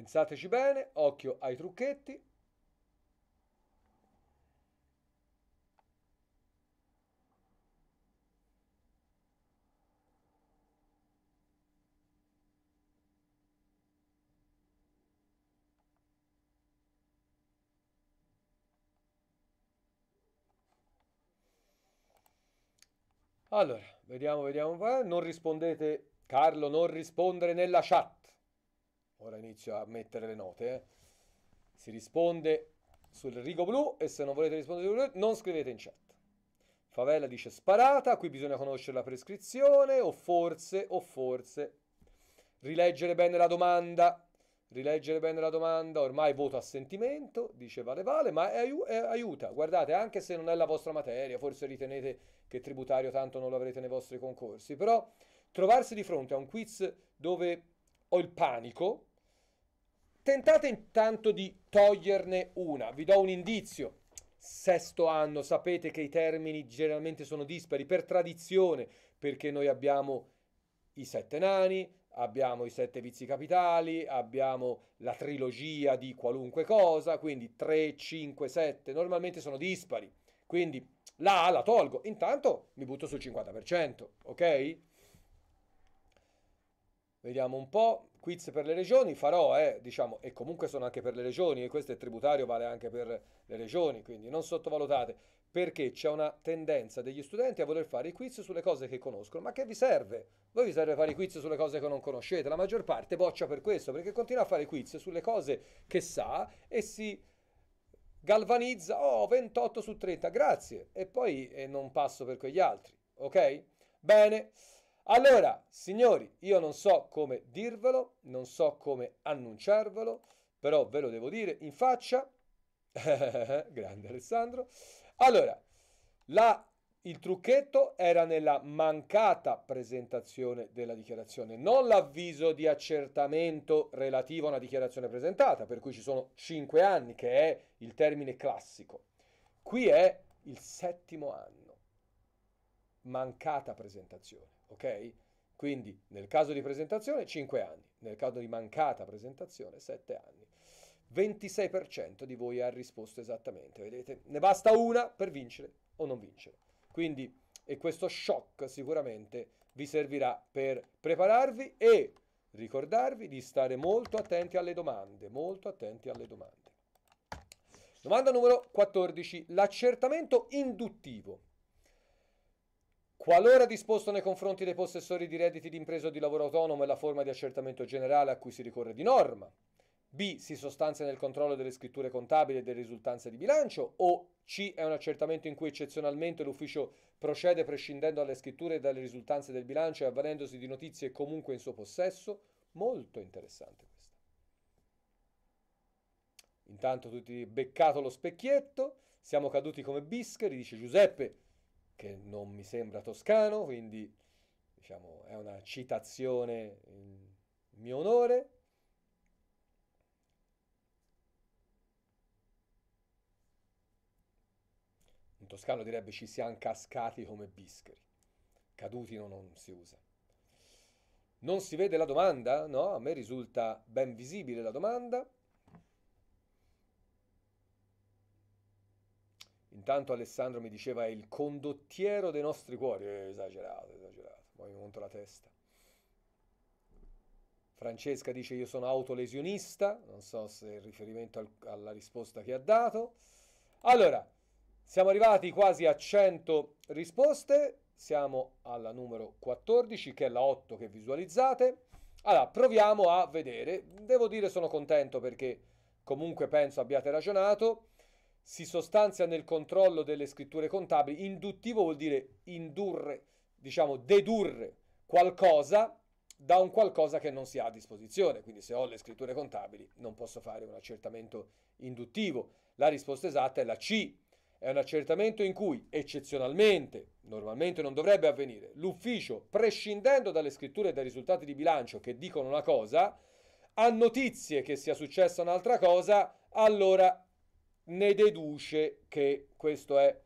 Pensateci bene, occhio ai trucchetti. Allora, vediamo, vediamo qua. Non rispondete, Carlo, non rispondere nella chat ora inizio a mettere le note, eh. si risponde sul rigo blu e se non volete rispondere sul rigo blu non scrivete in chat. Favela dice sparata, qui bisogna conoscere la prescrizione o forse, o forse, rileggere bene la domanda, rileggere bene la domanda, ormai voto a sentimento, dice vale vale, ma aiu- aiuta, guardate, anche se non è la vostra materia, forse ritenete che tributario tanto non lo avrete nei vostri concorsi, però trovarsi di fronte a un quiz dove ho il panico, Tentate intanto di toglierne una. Vi do un indizio. Sesto anno, sapete che i termini generalmente sono dispari per tradizione, perché noi abbiamo i sette nani, abbiamo i sette vizi capitali, abbiamo la trilogia di qualunque cosa, quindi 3, 5, 7, normalmente sono dispari. Quindi la A la tolgo, intanto mi butto sul 50%, ok? Vediamo un po', quiz per le regioni, farò, eh, diciamo, e comunque sono anche per le regioni, e questo è tributario, vale anche per le regioni, quindi non sottovalutate, perché c'è una tendenza degli studenti a voler fare i quiz sulle cose che conoscono, ma che vi serve? Voi vi serve fare i quiz sulle cose che non conoscete, la maggior parte boccia per questo, perché continua a fare i quiz sulle cose che sa e si galvanizza, oh, 28 su 30, grazie, e poi eh, non passo per quegli altri, ok? Bene. Allora, signori, io non so come dirvelo, non so come annunciarvelo, però ve lo devo dire in faccia. [laughs] Grande Alessandro. Allora, la il trucchetto era nella mancata presentazione della dichiarazione, non l'avviso di accertamento relativo a una dichiarazione presentata, per cui ci sono 5 anni, che è il termine classico. Qui è il settimo anno, mancata presentazione ok? Quindi nel caso di presentazione 5 anni, nel caso di mancata presentazione 7 anni. 26% di voi ha risposto esattamente, vedete? Ne basta una per vincere o non vincere. Quindi, e questo shock sicuramente vi servirà per prepararvi e ricordarvi di stare molto attenti alle domande, molto attenti alle domande. Domanda numero 14, l'accertamento induttivo. Qualora disposto nei confronti dei possessori di redditi d'impresa o di lavoro autonomo è la forma di accertamento generale a cui si ricorre di norma, B si sostanzia nel controllo delle scritture contabili e delle risultanze di bilancio, o C è un accertamento in cui eccezionalmente l'ufficio procede prescindendo dalle scritture e dalle risultanze del bilancio e avvalendosi di notizie comunque in suo possesso. Molto interessante questa. Intanto tutti beccato lo specchietto, siamo caduti come bischeri, dice Giuseppe che non mi sembra toscano, quindi diciamo, è una citazione in mio onore. Un toscano direbbe ci siamo cascati come bischeri. Caduti non, non si usa. Non si vede la domanda? No, a me risulta ben visibile la domanda. Intanto Alessandro mi diceva è il condottiero dei nostri cuori, eh, esagerato, esagerato, poi mi monto la testa. Francesca dice io sono autolesionista, non so se è riferimento al, alla risposta che ha dato. Allora, siamo arrivati quasi a 100 risposte, siamo alla numero 14 che è la 8 che visualizzate. Allora, proviamo a vedere, devo dire sono contento perché comunque penso abbiate ragionato si sostanzia nel controllo delle scritture contabili. Induttivo vuol dire indurre, diciamo dedurre qualcosa da un qualcosa che non si ha a disposizione. Quindi se ho le scritture contabili non posso fare un accertamento induttivo. La risposta esatta è la C. È un accertamento in cui, eccezionalmente, normalmente non dovrebbe avvenire, l'ufficio, prescindendo dalle scritture e dai risultati di bilancio che dicono una cosa, ha notizie che sia successa un'altra cosa, allora ne deduce che questo è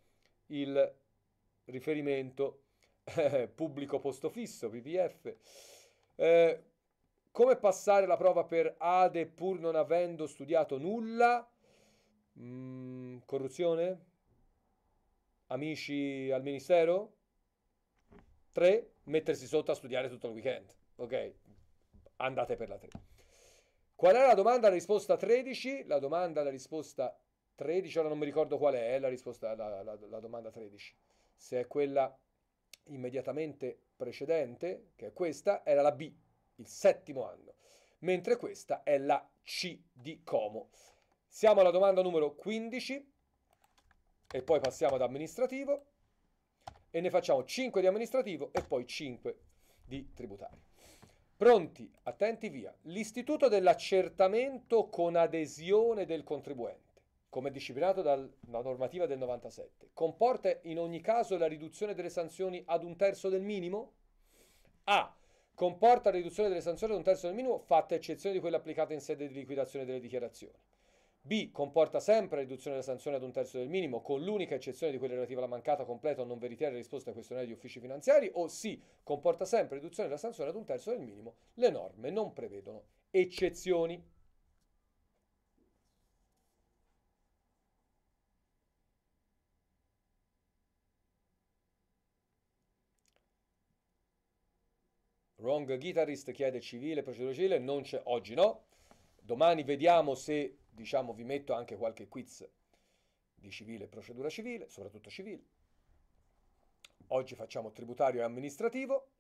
il riferimento eh, pubblico posto fisso, PPF. Eh, come passare la prova per ADE pur non avendo studiato nulla? Mm, corruzione? Amici al ministero? 3. Mettersi sotto a studiare tutto il weekend. Ok, andate per la 3. Qual è la domanda alla risposta 13? La domanda alla risposta 13, ora non mi ricordo qual è la risposta, alla la, la domanda 13. Se è quella immediatamente precedente, che è questa, era la B, il settimo anno, mentre questa è la C di Como. Siamo alla domanda numero 15 e poi passiamo ad amministrativo e ne facciamo 5 di amministrativo e poi 5 di tributario. Pronti, attenti via. L'istituto dell'accertamento con adesione del contribuente come disciplinato dalla normativa del 97, comporta in ogni caso la riduzione delle sanzioni ad un terzo del minimo? A. Comporta la riduzione delle sanzioni ad un terzo del minimo, fatta eccezione di quelle applicate in sede di liquidazione delle dichiarazioni. B. Comporta sempre la riduzione delle sanzioni ad un terzo del minimo, con l'unica eccezione di quelle relative alla mancata completa o non veritiera risposta ai questionari di uffici finanziari. O C. Comporta sempre la riduzione della sanzione ad un terzo del minimo. Le norme non prevedono eccezioni. Wrong Guitarist chiede civile, procedura civile, non c'è oggi no. Domani vediamo se, diciamo, vi metto anche qualche quiz di civile procedura civile, soprattutto civile. Oggi facciamo tributario e amministrativo.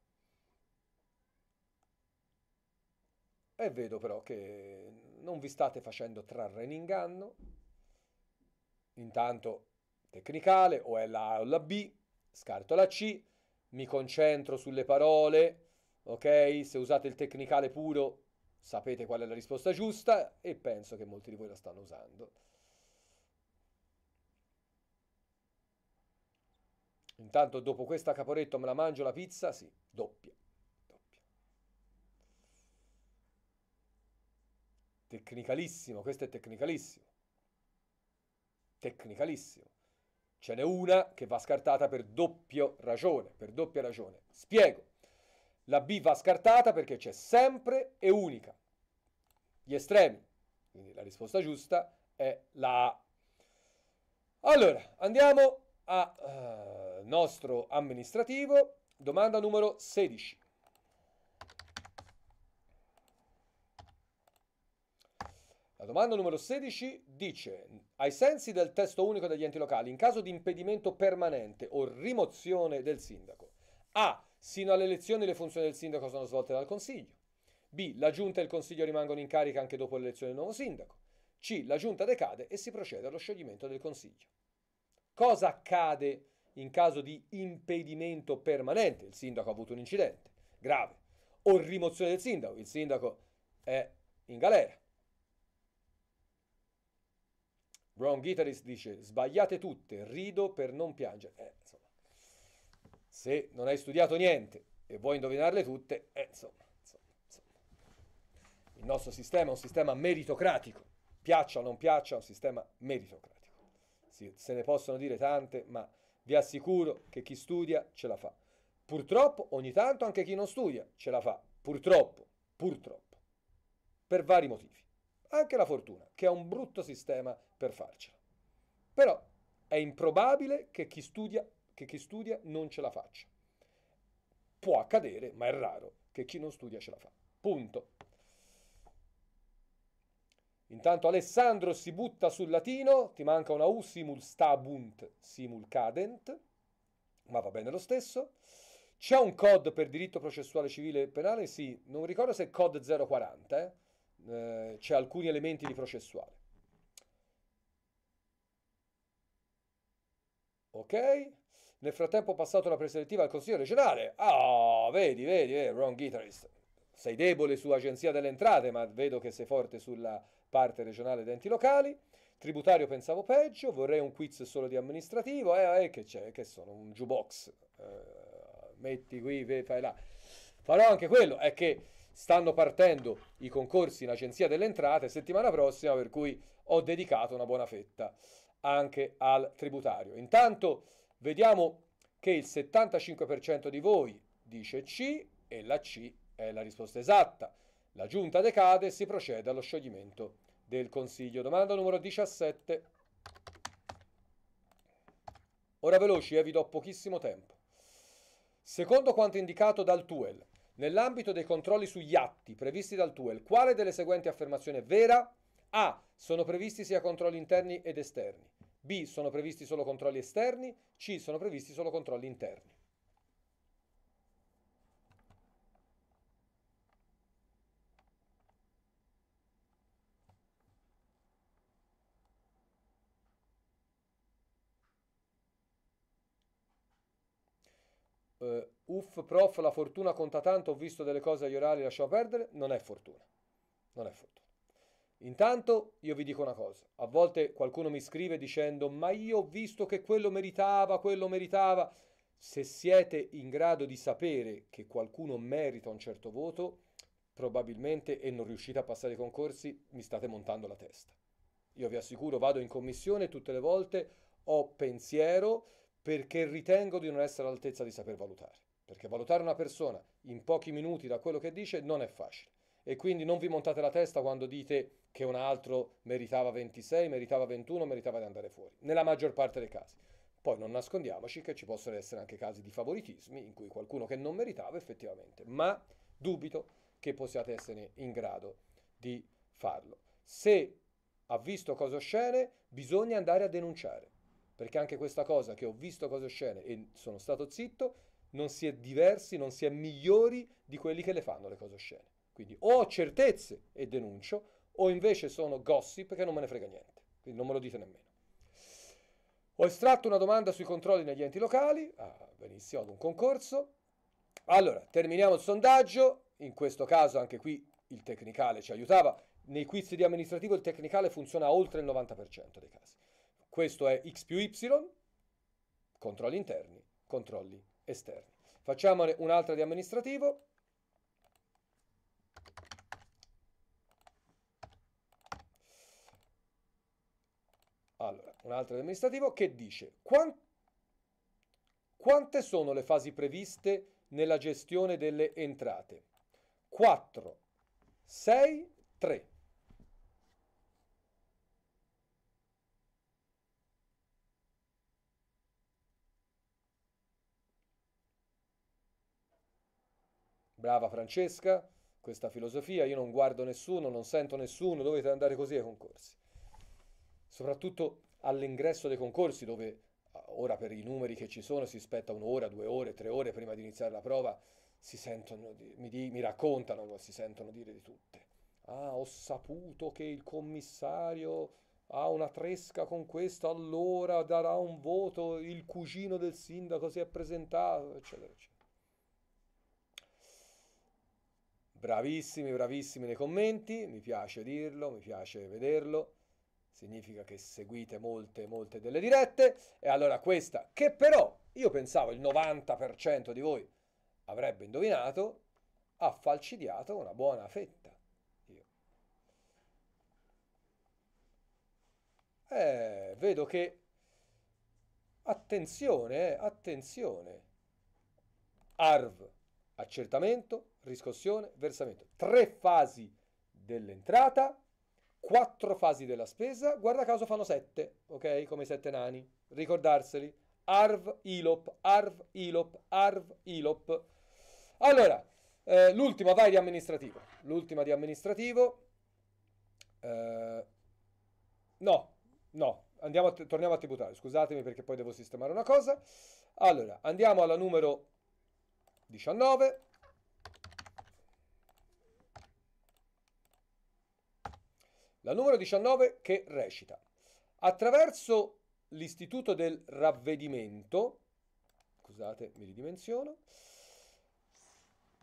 E vedo però che non vi state facendo trarre in inganno. Intanto tecnicale, o è la A o la B, scarto la C, mi concentro sulle parole ok? Se usate il tecnicale puro sapete qual è la risposta giusta e penso che molti di voi la stanno usando. Intanto dopo questa caporetto me la mangio la pizza? Sì, doppia. doppia. Tecnicalissimo, questo è tecnicalissimo. Tecnicalissimo. Ce n'è una che va scartata per doppio ragione, per doppia ragione. Spiego. La B va scartata perché c'è sempre e unica. Gli estremi. Quindi la risposta giusta è la A. Allora, andiamo al eh, nostro amministrativo. Domanda numero 16. La domanda numero 16 dice, ai sensi del testo unico degli enti locali, in caso di impedimento permanente o rimozione del sindaco, A. Sino alle elezioni le funzioni del sindaco sono svolte dal Consiglio. B. La Giunta e il Consiglio rimangono in carica anche dopo l'elezione del nuovo sindaco. C. La Giunta decade e si procede allo scioglimento del Consiglio. Cosa accade in caso di impedimento permanente? Il sindaco ha avuto un incidente grave. O rimozione del sindaco, il sindaco è in galera. Brown Guitarist dice sbagliate tutte, rido per non piangere. Eh, insomma se non hai studiato niente e vuoi indovinarle tutte, eh, insomma, insomma, insomma, il nostro sistema è un sistema meritocratico, piaccia o non piaccia, è un sistema meritocratico. Sì, se ne possono dire tante, ma vi assicuro che chi studia ce la fa. Purtroppo ogni tanto anche chi non studia ce la fa, purtroppo, purtroppo, per vari motivi. Anche la fortuna, che è un brutto sistema per farcela. Però è improbabile che chi studia che chi studia non ce la faccia. Può accadere, ma è raro, che chi non studia ce la fa. Punto. Intanto Alessandro si butta sul latino, ti manca una U, simul stabunt, simul cadent, ma va bene lo stesso. C'è un COD per diritto processuale civile e penale? Sì, non ricordo se è COD 040, eh? Eh, c'è alcuni elementi di processuale. Ok? Nel frattempo ho passato la preselettiva al Consiglio regionale. Ah, oh, vedi, vedi, vedi, eh, wrong guitarist. Sei debole su Agenzia delle Entrate, ma vedo che sei forte sulla parte regionale ed enti locali. Tributario pensavo peggio, vorrei un quiz solo di amministrativo. Eh, eh che c'è? Che sono? Un jukebox. Eh, metti qui, fai là. Farò anche quello. È che stanno partendo i concorsi in Agenzia delle Entrate settimana prossima, per cui ho dedicato una buona fetta anche al tributario. Intanto Vediamo che il 75% di voi dice C e la C è la risposta esatta. La giunta decade e si procede allo scioglimento del Consiglio. Domanda numero 17. Ora veloci, eh, vi do pochissimo tempo. Secondo quanto indicato dal TUEL, nell'ambito dei controlli sugli atti previsti dal TUEL, quale delle seguenti affermazioni è vera? A. Sono previsti sia controlli interni ed esterni. B sono previsti solo controlli esterni, C sono previsti solo controlli interni. Uh, uff, prof, la fortuna conta tanto, ho visto delle cose agli orari, lasciamo perdere, non è fortuna, non è fortuna. Intanto io vi dico una cosa, a volte qualcuno mi scrive dicendo ma io ho visto che quello meritava, quello meritava. Se siete in grado di sapere che qualcuno merita un certo voto, probabilmente e non riuscite a passare i concorsi, mi state montando la testa. Io vi assicuro, vado in commissione tutte le volte, ho pensiero perché ritengo di non essere all'altezza di saper valutare. Perché valutare una persona in pochi minuti da quello che dice non è facile. E quindi non vi montate la testa quando dite che un altro meritava 26, meritava 21, meritava di andare fuori, nella maggior parte dei casi. Poi non nascondiamoci che ci possono essere anche casi di favoritismi in cui qualcuno che non meritava effettivamente, ma dubito che possiate essere in grado di farlo. Se ha visto cose oscene, bisogna andare a denunciare, perché anche questa cosa che ho visto cose oscene e sono stato zitto, non si è diversi, non si è migliori di quelli che le fanno le cose oscene. Quindi o ho certezze e denuncio, o invece sono gossip che non me ne frega niente, quindi non me lo dite nemmeno. Ho estratto una domanda sui controlli negli enti locali, ah, benissimo, ad un concorso. Allora, terminiamo il sondaggio, in questo caso anche qui il tecnicale ci aiutava, nei quiz di amministrativo il tecnicale funziona oltre il 90% dei casi. Questo è X più Y, controlli interni, controlli esterni. Facciamone un'altra di amministrativo. Allora, un altro amministrativo che dice quante sono le fasi previste nella gestione delle entrate? 4, 6, 3. Brava Francesca, questa filosofia, io non guardo nessuno, non sento nessuno, dovete andare così ai concorsi soprattutto all'ingresso dei concorsi dove ora per i numeri che ci sono si aspetta un'ora, due ore, tre ore prima di iniziare la prova, si sentono, mi, di, mi raccontano, si sentono dire di tutte. Ah, ho saputo che il commissario ha una tresca con questo, allora darà un voto, il cugino del sindaco si è presentato, eccetera, eccetera. Bravissimi, bravissimi nei commenti, mi piace dirlo, mi piace vederlo significa che seguite molte, molte delle dirette, e allora questa, che però io pensavo il 90% di voi avrebbe indovinato, ha falcidiato una buona fetta. Io. Eh, vedo che... Attenzione, eh, attenzione. ARV, accertamento, riscossione, versamento. Tre fasi dell'entrata quattro fasi della spesa, guarda caso fanno sette, ok? Come i sette nani, ricordarseli. Arv, Ilop, Arv, Ilop, Arv, Ilop. Allora, eh, l'ultima vai di amministrativo. L'ultima di amministrativo. Eh, no, no, a, torniamo a tributario, scusatemi perché poi devo sistemare una cosa. Allora, andiamo alla numero 19. la numero 19 che recita attraverso l'istituto del ravvedimento, scusate mi ridimensiono,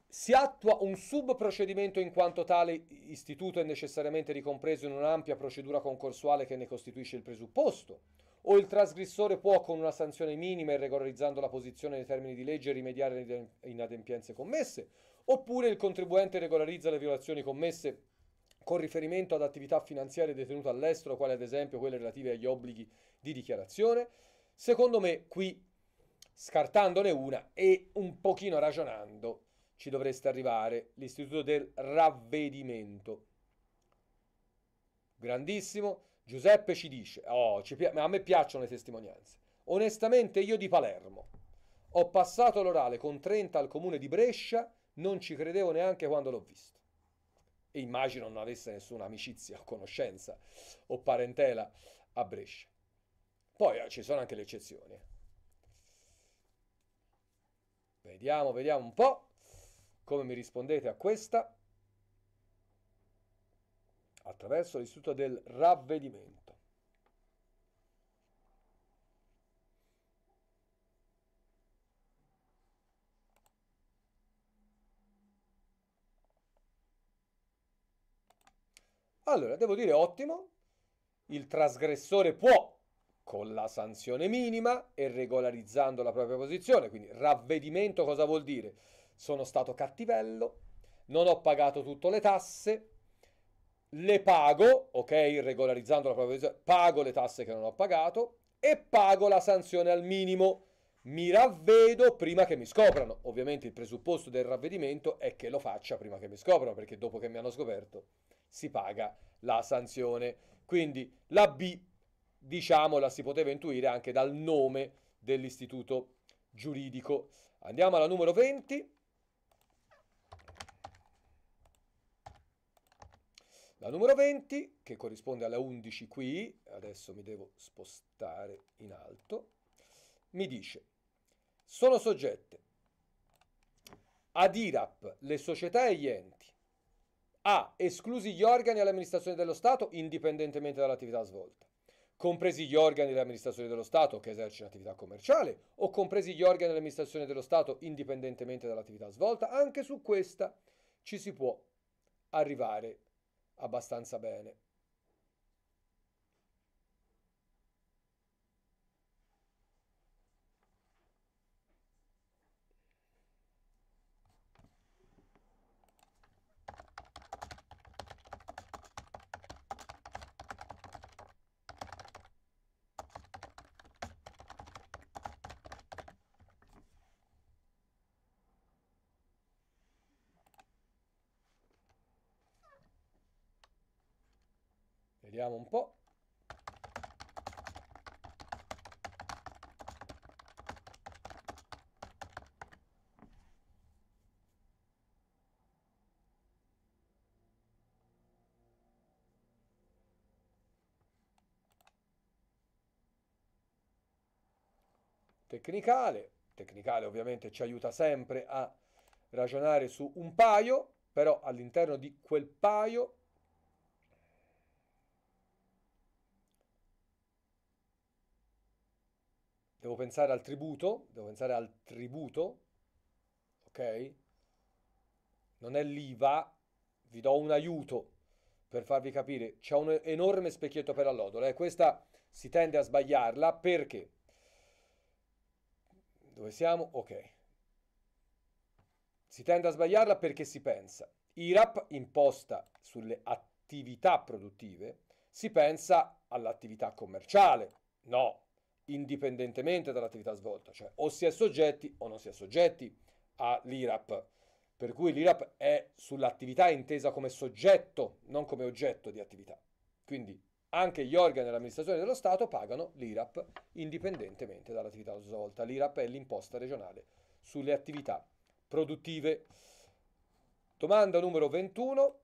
si attua un subprocedimento in quanto tale istituto è necessariamente ricompreso in un'ampia procedura concorsuale che ne costituisce il presupposto, o il trasgressore può con una sanzione minima e regolarizzando la posizione nei termini di legge rimediare le inadempienze commesse, oppure il contribuente regolarizza le violazioni commesse con riferimento ad attività finanziarie detenute all'estero, quali ad esempio quelle relative agli obblighi di dichiarazione? Secondo me qui, scartandone una e un pochino ragionando, ci dovreste arrivare l'istituto del ravvedimento. Grandissimo, Giuseppe ci dice, oh, ci a me piacciono le testimonianze. Onestamente io di Palermo ho passato l'orale con 30 al comune di Brescia, non ci credevo neanche quando l'ho visto e immagino non avesse nessuna amicizia o conoscenza o parentela a Brescia. Poi eh, ci sono anche le eccezioni. Eh. Vediamo, vediamo un po' come mi rispondete a questa attraverso l'istituto del ravvedimento. Allora, devo dire ottimo, il trasgressore può, con la sanzione minima e regolarizzando la propria posizione, quindi ravvedimento cosa vuol dire? Sono stato cattivello, non ho pagato tutte le tasse, le pago, ok, regolarizzando la propria posizione, pago le tasse che non ho pagato e pago la sanzione al minimo. Mi ravvedo prima che mi scoprano. Ovviamente il presupposto del ravvedimento è che lo faccia prima che mi scoprano, perché dopo che mi hanno scoperto si paga la sanzione. Quindi la B, diciamola, si poteva intuire anche dal nome dell'istituto giuridico. Andiamo alla numero 20. La numero 20, che corrisponde alla 11 qui, adesso mi devo spostare in alto, mi dice, sono soggette ad IRAP le società e gli enti a. Esclusi gli organi all'amministrazione dello Stato indipendentemente dall'attività svolta compresi gli organi delle amministrazioni dello Stato che esercita attività commerciale o compresi gli organi delle amministrazioni dello Stato indipendentemente dall'attività svolta, anche su questa ci si può arrivare abbastanza bene. Vediamo un po'. Tecnicale, tecnicale ovviamente ci aiuta sempre a ragionare su un paio, però all'interno di quel paio pensare al tributo, devo pensare al tributo, ok? Non è l'IVA, vi do un aiuto per farvi capire, c'è un enorme specchietto per allodola e eh, questa si tende a sbagliarla perché... Dove siamo? Ok. Si tende a sbagliarla perché si pensa. IRAP, imposta sulle attività produttive, si pensa all'attività commerciale. No, indipendentemente dall'attività svolta, cioè o si è soggetti o non si è soggetti all'IRAP, per cui l'IRAP è sull'attività intesa come soggetto, non come oggetto di attività. Quindi anche gli organi dell'amministrazione dello Stato pagano l'IRAP indipendentemente dall'attività svolta. L'IRAP è l'imposta regionale sulle attività produttive. Domanda numero 21.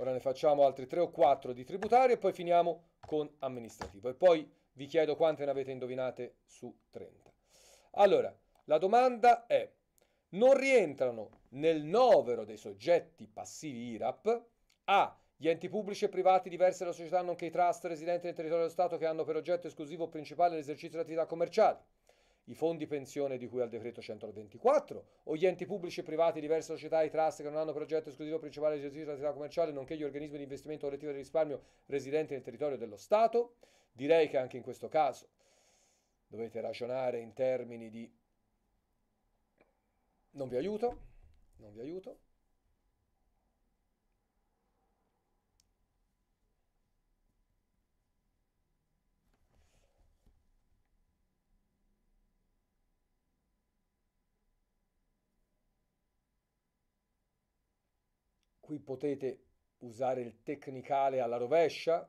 Ora ne facciamo altri 3 o 4 di tributario e poi finiamo con amministrativo. E poi vi chiedo quante ne avete indovinate su 30. Allora, la domanda è, non rientrano nel novero dei soggetti passivi IRAP A. Gli enti pubblici e privati diversi dalla società nonché i trust residenti nel territorio dello Stato che hanno per oggetto esclusivo principale l'esercizio delle attività commerciali i fondi pensione di cui al decreto 124, o gli enti pubblici e privati, diverse società e trust che non hanno progetto esclusivo principale di esercizio dell'attività commerciale, nonché gli organismi di investimento collettivo di risparmio residenti nel territorio dello Stato. Direi che anche in questo caso dovete ragionare in termini di non vi aiuto, non vi aiuto, qui potete usare il tecnicale alla rovescia.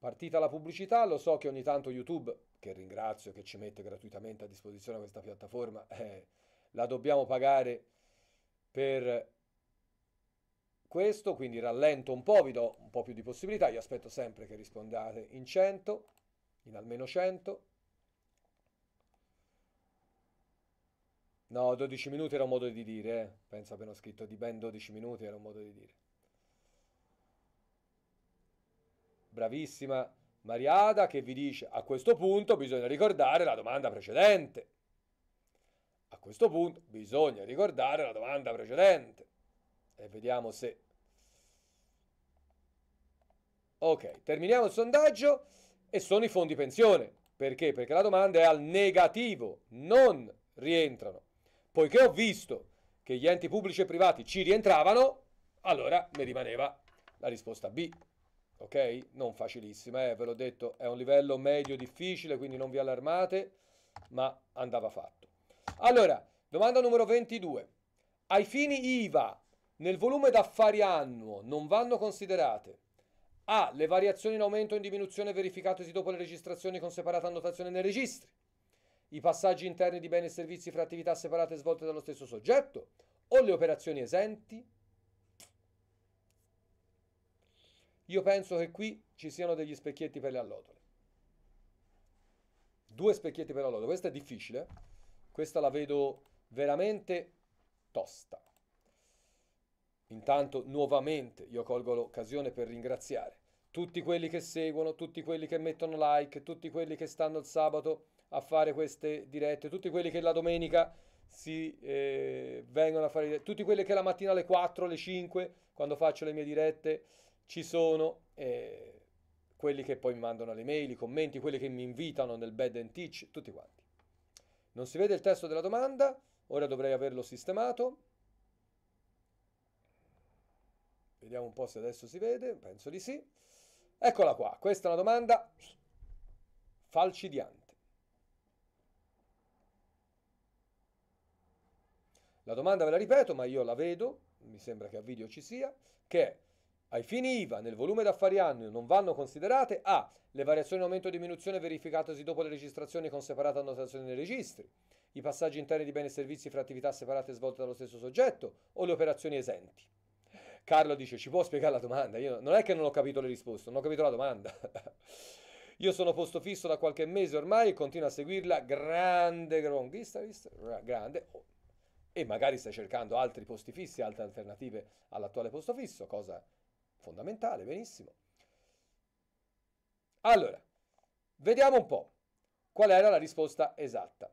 Partita la pubblicità, lo so che ogni tanto YouTube, che ringrazio che ci mette gratuitamente a disposizione questa piattaforma, [laughs] eh, la dobbiamo pagare per questo, quindi rallento un po', vi do un po' più di possibilità, io aspetto sempre che rispondiate in 100, in almeno 100. No, 12 minuti era un modo di dire, eh. Penso abbiano scritto di ben 12 minuti, era un modo di dire. Bravissima Mariada che vi dice, a questo punto bisogna ricordare la domanda precedente. A questo punto bisogna ricordare la domanda precedente. E vediamo se... Ok, terminiamo il sondaggio e sono i fondi pensione. Perché? Perché la domanda è al negativo, non rientrano. Poiché ho visto che gli enti pubblici e privati ci rientravano, allora mi rimaneva la risposta B. Ok? Non facilissima, eh, ve l'ho detto, è un livello medio difficile, quindi non vi allarmate, ma andava fatto. Allora, domanda numero 22. Ai fini IVA nel volume d'affari annuo non vanno considerate A. Le variazioni in aumento o in diminuzione verificatesi dopo le registrazioni con separata annotazione nei registri i passaggi interni di beni e servizi fra attività separate svolte dallo stesso soggetto o le operazioni esenti. Io penso che qui ci siano degli specchietti per le allodole. Due specchietti per le allodole. Questa è difficile. Eh. Questa la vedo veramente tosta. Intanto, nuovamente, io colgo l'occasione per ringraziare tutti quelli che seguono, tutti quelli che mettono like, tutti quelli che stanno il sabato a fare queste dirette, tutti quelli che la domenica si eh, vengono a fare, tutti quelli che la mattina alle 4, alle 5, quando faccio le mie dirette, ci sono. Eh, quelli che poi mi mandano le mail, i commenti, quelli che mi invitano nel bed and teach, tutti quanti. Non si vede il testo della domanda, ora dovrei averlo sistemato. Vediamo un po' se adesso si vede, penso di sì. Eccola qua, questa è una domanda falcidiante. La domanda ve la ripeto, ma io la vedo, mi sembra che a video ci sia, che ai fini IVA nel volume d'affari annuo non vanno considerate A. Le variazioni in aumento o diminuzione verificatosi dopo le registrazioni con separata annotazione nei registri, i passaggi interni di beni e servizi fra attività separate svolte dallo stesso soggetto o le operazioni esenti. Carlo dice ci può spiegare la domanda? Io non è che non ho capito le risposte, non ho capito la domanda. [laughs] Io sono posto fisso da qualche mese ormai e continuo a seguirla. Grande gronghista, grande. Oh e magari stai cercando altri posti fissi, altre alternative all'attuale posto fisso, cosa fondamentale, benissimo. Allora, vediamo un po' qual era la risposta esatta.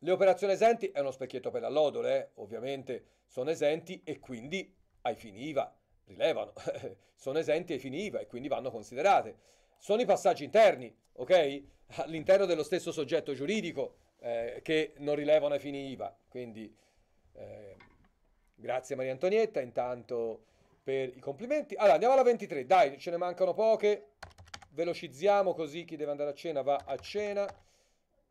Le operazioni esenti è uno specchietto per la lodole, eh? ovviamente sono esenti e quindi ai fini IVA rilevano, [laughs] sono esenti ai fini IVA e quindi vanno considerate. Sono i passaggi interni, ok? All'interno dello stesso soggetto giuridico eh, che non rilevano ai fini IVA, quindi eh, grazie Maria Antonietta, intanto per i complimenti. Allora, andiamo alla 23, dai, ce ne mancano poche. Velocizziamo così chi deve andare a cena va a cena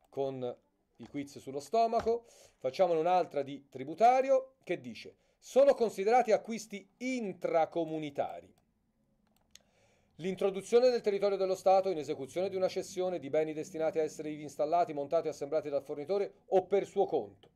con i quiz sullo stomaco. Facciamone un'altra di tributario che dice: sono considerati acquisti intracomunitari. L'introduzione nel territorio dello Stato in esecuzione di una cessione di beni destinati a essere installati, montati e assemblati dal fornitore o per suo conto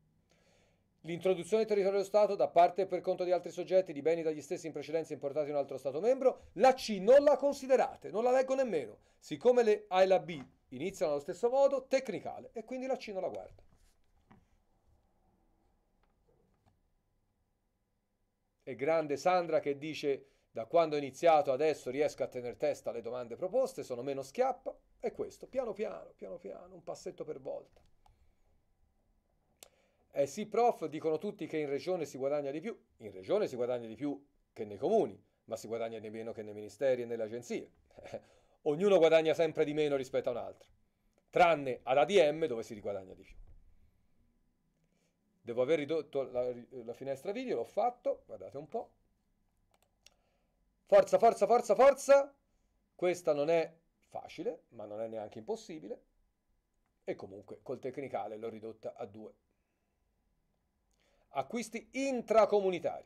l'introduzione del territorio dello Stato da parte e per conto di altri soggetti di beni dagli stessi in precedenza importati in un altro Stato membro, la C non la considerate, non la leggo nemmeno, siccome le A e la B iniziano allo stesso modo, tecnicale, e quindi la C non la guarda. E grande Sandra che dice da quando ho iniziato adesso riesco a tenere testa alle domande proposte, sono meno schiappa, e questo piano piano, piano piano, un passetto per volta. Eh sì, prof, dicono tutti che in regione si guadagna di più. In regione si guadagna di più che nei comuni, ma si guadagna di meno che nei ministeri e nelle agenzie. [laughs] Ognuno guadagna sempre di meno rispetto a un altro, tranne ad ADM dove si riguadagna di più. Devo aver ridotto la, la finestra video, l'ho fatto, guardate un po'. Forza, forza, forza, forza! Questa non è facile, ma non è neanche impossibile. E comunque col tecnicale l'ho ridotta a due acquisti intracomunitari.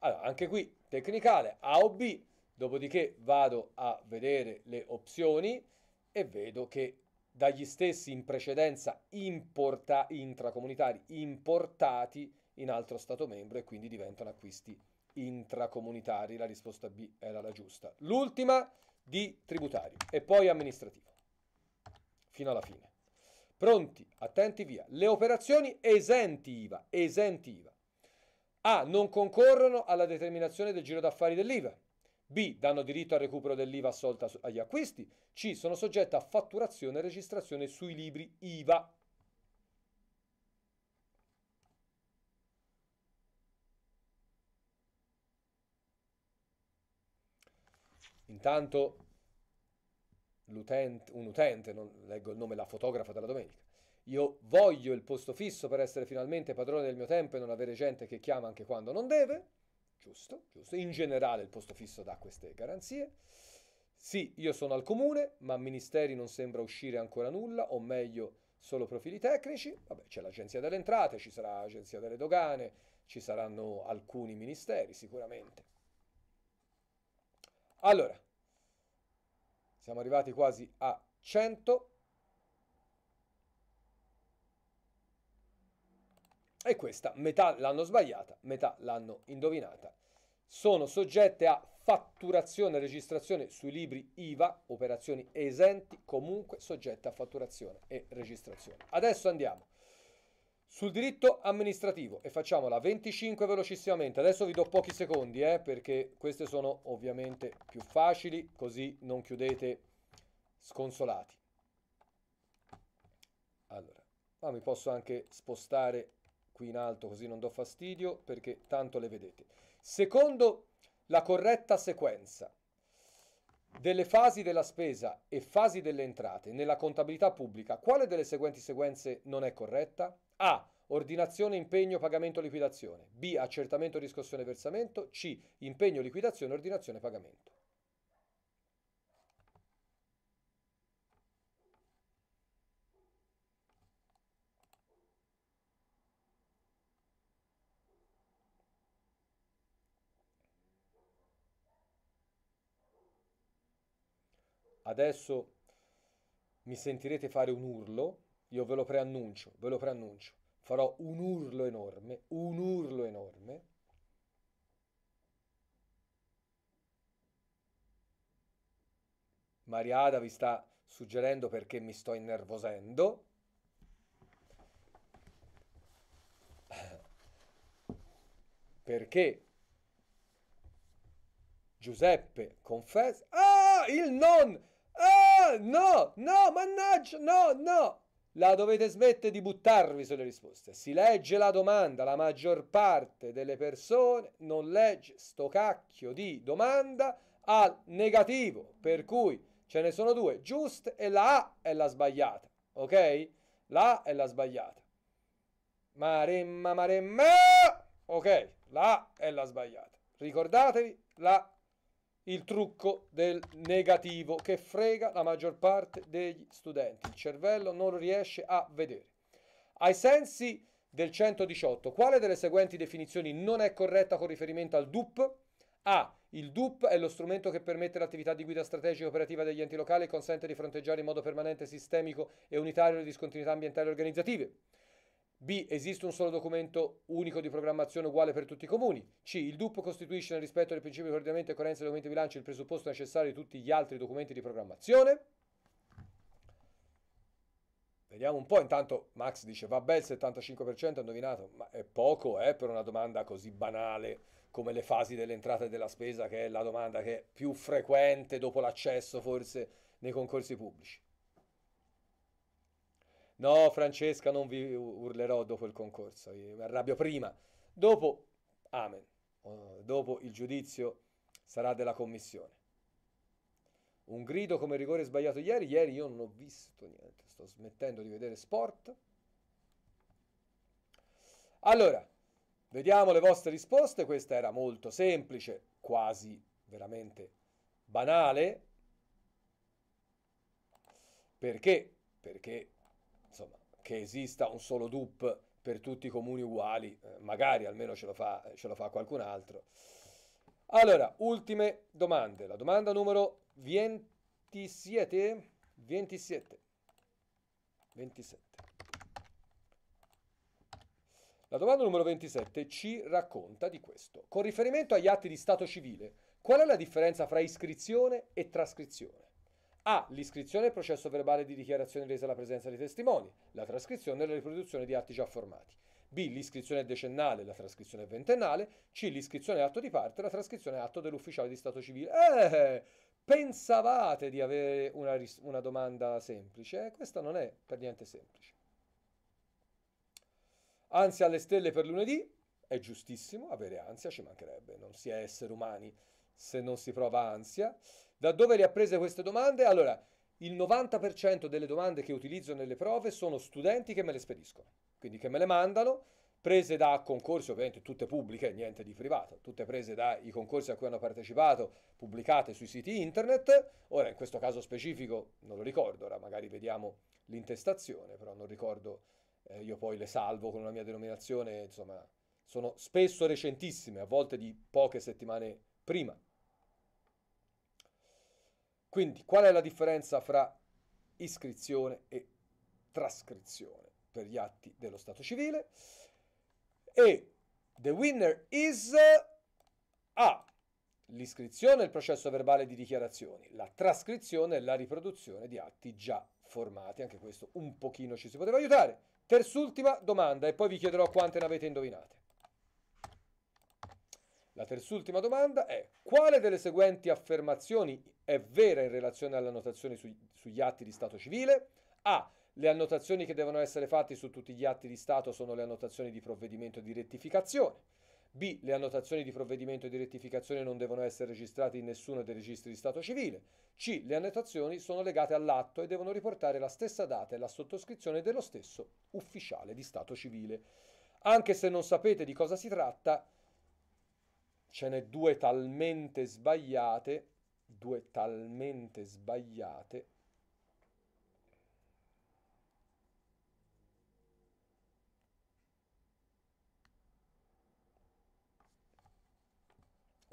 Allora, anche qui tecnicale A o B, dopodiché vado a vedere le opzioni e vedo che dagli stessi in precedenza importa, intracomunitari importati in altro Stato membro e quindi diventano acquisti intracomunitari. La risposta B era la giusta. L'ultima di tributario e poi amministrativo. Fino alla fine. Pronti, attenti via. Le operazioni esenti IVA, esenti IVA. A. Non concorrono alla determinazione del giro d'affari dell'IVA. B. Danno diritto al recupero dell'IVA assolta agli acquisti. C. Sono soggette a fatturazione e registrazione sui libri IVA. Intanto utente, un utente, non leggo il nome, la fotografa della domenica. Io voglio il posto fisso per essere finalmente padrone del mio tempo e non avere gente che chiama anche quando non deve. Giusto, giusto. In generale il posto fisso dà queste garanzie. Sì, io sono al comune, ma ministeri non sembra uscire ancora nulla, o meglio solo profili tecnici. Vabbè, c'è l'agenzia delle entrate, ci sarà l'agenzia delle dogane, ci saranno alcuni ministeri sicuramente. Allora, siamo arrivati quasi a 100. E questa metà l'hanno sbagliata, metà l'hanno indovinata. Sono soggette a fatturazione e registrazione sui libri IVA, operazioni esenti, comunque soggette a fatturazione e registrazione. Adesso andiamo sul diritto amministrativo e facciamola 25 velocissimamente. Adesso vi do pochi secondi eh, perché queste sono ovviamente più facili, così non chiudete sconsolati. Allora, ma mi posso anche spostare qui in alto così non do fastidio perché tanto le vedete. Secondo la corretta sequenza delle fasi della spesa e fasi delle entrate nella contabilità pubblica, quale delle seguenti sequenze non è corretta? A. Ordinazione, impegno, pagamento, liquidazione. B. Accertamento, riscossione, versamento. C. Impegno, liquidazione, ordinazione, pagamento. Adesso mi sentirete fare un urlo, io ve lo preannuncio, ve lo preannuncio. Farò un urlo enorme, un urlo enorme. Mariada vi sta suggerendo perché mi sto innervosendo. Perché Giuseppe confessa... Ah, il non! no, no, mannaggia, no, no. La dovete smettere di buttarvi sulle risposte. Si legge la domanda, la maggior parte delle persone non legge sto cacchio di domanda al negativo, per cui ce ne sono due giuste e la A è la sbagliata, ok? La A è la sbagliata. Maremma, maremma! Ok, la A è la sbagliata. Ricordatevi, la il trucco del negativo che frega la maggior parte degli studenti. Il cervello non lo riesce a vedere. Ai sensi del 118, quale delle seguenti definizioni non è corretta con riferimento al DUP? A. Il DUP è lo strumento che permette l'attività di guida strategica e operativa degli enti locali e consente di fronteggiare in modo permanente, sistemico e unitario le discontinuità ambientali e organizzative. B. Esiste un solo documento unico di programmazione uguale per tutti i comuni. C. Il DUP costituisce nel rispetto del principio di coordinamento e coerenza dei documenti di bilancio il presupposto necessario di tutti gli altri documenti di programmazione. Vediamo un po', intanto Max dice vabbè il 75% ha indovinato, ma è poco eh, per una domanda così banale come le fasi dell'entrata e della spesa che è la domanda che è più frequente dopo l'accesso forse nei concorsi pubblici. No, Francesca, non vi urlerò dopo il concorso, mi arrabbio prima. Dopo, amen, dopo il giudizio sarà della commissione. Un grido come rigore sbagliato ieri, ieri io non ho visto niente, sto smettendo di vedere sport. Allora, vediamo le vostre risposte, questa era molto semplice, quasi veramente banale. Perché? Perché che esista un solo DUP per tutti i comuni uguali, eh, magari almeno ce lo, fa, ce lo fa qualcun altro. Allora, ultime domande. La domanda numero 27. 27. 27. La domanda numero 27 ci racconta di questo. Con riferimento agli atti di stato civile, qual è la differenza fra iscrizione e trascrizione? A. L'iscrizione al processo verbale di dichiarazione resa alla presenza dei testimoni, la trascrizione e la riproduzione di atti già formati. B. L'iscrizione decennale e la trascrizione ventennale. C. L'iscrizione atto di parte e la trascrizione atto dell'ufficiale di Stato civile. Eh, pensavate di avere una, ris- una domanda semplice? Eh, questa non è per niente semplice. Ansia alle stelle per lunedì. È giustissimo avere ansia, ci mancherebbe, non si è esseri umani se non si prova ansia. Da dove le ha prese queste domande? Allora, il 90% delle domande che utilizzo nelle prove sono studenti che me le spediscono, quindi che me le mandano, prese da concorsi, ovviamente tutte pubbliche, niente di privato, tutte prese dai concorsi a cui hanno partecipato, pubblicate sui siti internet. Ora, in questo caso specifico, non lo ricordo, ora magari vediamo l'intestazione, però non ricordo, eh, io poi le salvo con la mia denominazione, insomma, sono spesso recentissime, a volte di poche settimane prima. Quindi qual è la differenza fra iscrizione e trascrizione per gli atti dello Stato civile? E the winner is A. L'iscrizione è il processo verbale di dichiarazioni, la trascrizione è la riproduzione di atti già formati, anche questo un pochino ci si poteva aiutare. Terz'ultima domanda e poi vi chiederò quante ne avete indovinate. La terz'ultima domanda è quale delle seguenti affermazioni è vera in relazione alle annotazioni su, sugli atti di Stato civile? A. Le annotazioni che devono essere fatte su tutti gli atti di Stato sono le annotazioni di provvedimento di rettificazione. B. Le annotazioni di provvedimento di rettificazione non devono essere registrate in nessuno dei registri di Stato civile. C. Le annotazioni sono legate all'atto e devono riportare la stessa data e la sottoscrizione dello stesso ufficiale di Stato civile. Anche se non sapete di cosa si tratta, ce n'è due talmente sbagliate, due talmente sbagliate,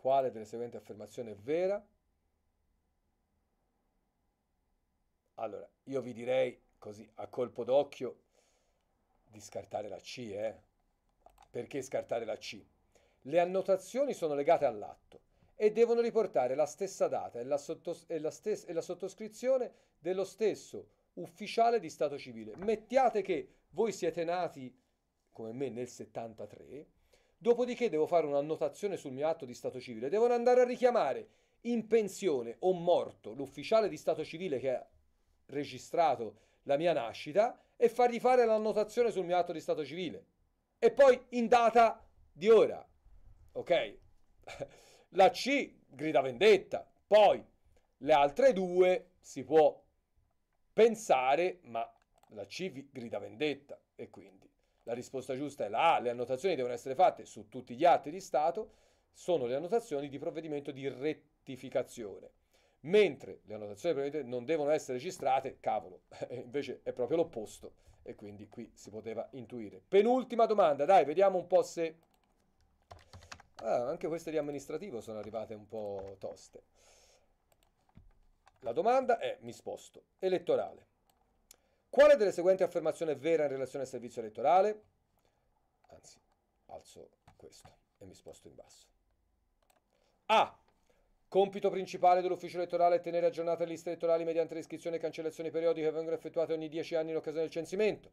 Quale delle seguenti affermazioni è vera? Allora, io vi direi così a colpo d'occhio di scartare la C, eh? Perché scartare la C? Le annotazioni sono legate all'atto e devono riportare la stessa data e la, sottos- e la, stes- e la sottoscrizione dello stesso ufficiale di Stato civile. Mettiate che voi siete nati, come me, nel 73, dopodiché devo fare un'annotazione sul mio atto di Stato civile, devono andare a richiamare in pensione o morto l'ufficiale di Stato civile che ha registrato la mia nascita e fargli fare l'annotazione sul mio atto di Stato civile. E poi in data di ora, ok? [laughs] La C grida vendetta, poi le altre due si può pensare, ma la C grida vendetta e quindi la risposta giusta è la A, le annotazioni devono essere fatte su tutti gli atti di Stato, sono le annotazioni di provvedimento di rettificazione, mentre le annotazioni non devono essere registrate, cavolo, [laughs] invece è proprio l'opposto e quindi qui si poteva intuire. Penultima domanda, dai, vediamo un po' se Ah, anche queste di amministrativo sono arrivate un po' toste. La domanda è, mi sposto, elettorale. Quale delle seguenti affermazioni è vera in relazione al servizio elettorale? Anzi, alzo questo e mi sposto in basso. A. Compito principale dell'ufficio elettorale è tenere aggiornate le liste elettorali mediante le iscrizioni e cancellazioni periodiche che vengono effettuate ogni 10 anni in occasione del censimento.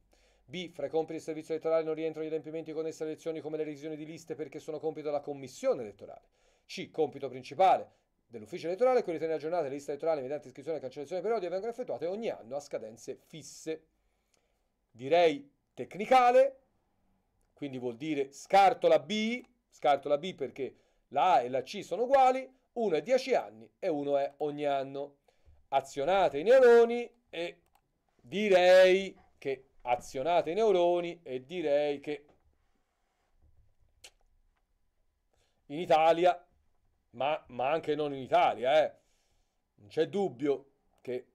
B. Fra i compiti del servizio elettorale non rientrano gli adempimenti connessi alle elezioni come le revisioni di liste perché sono compito della commissione elettorale. C. Compito principale dell'ufficio elettorale è quello di tenere aggiornate le liste elettorali mediante iscrizione e cancellazione periodica vengono effettuate ogni anno a scadenze fisse. Direi tecnicale, quindi vuol dire scarto la B, scarto la B perché la A e la C sono uguali, uno è 10 anni e uno è ogni anno. Azionate i neuroni e direi azionate i neuroni e direi che in Italia, ma, ma anche non in Italia, eh, non c'è dubbio che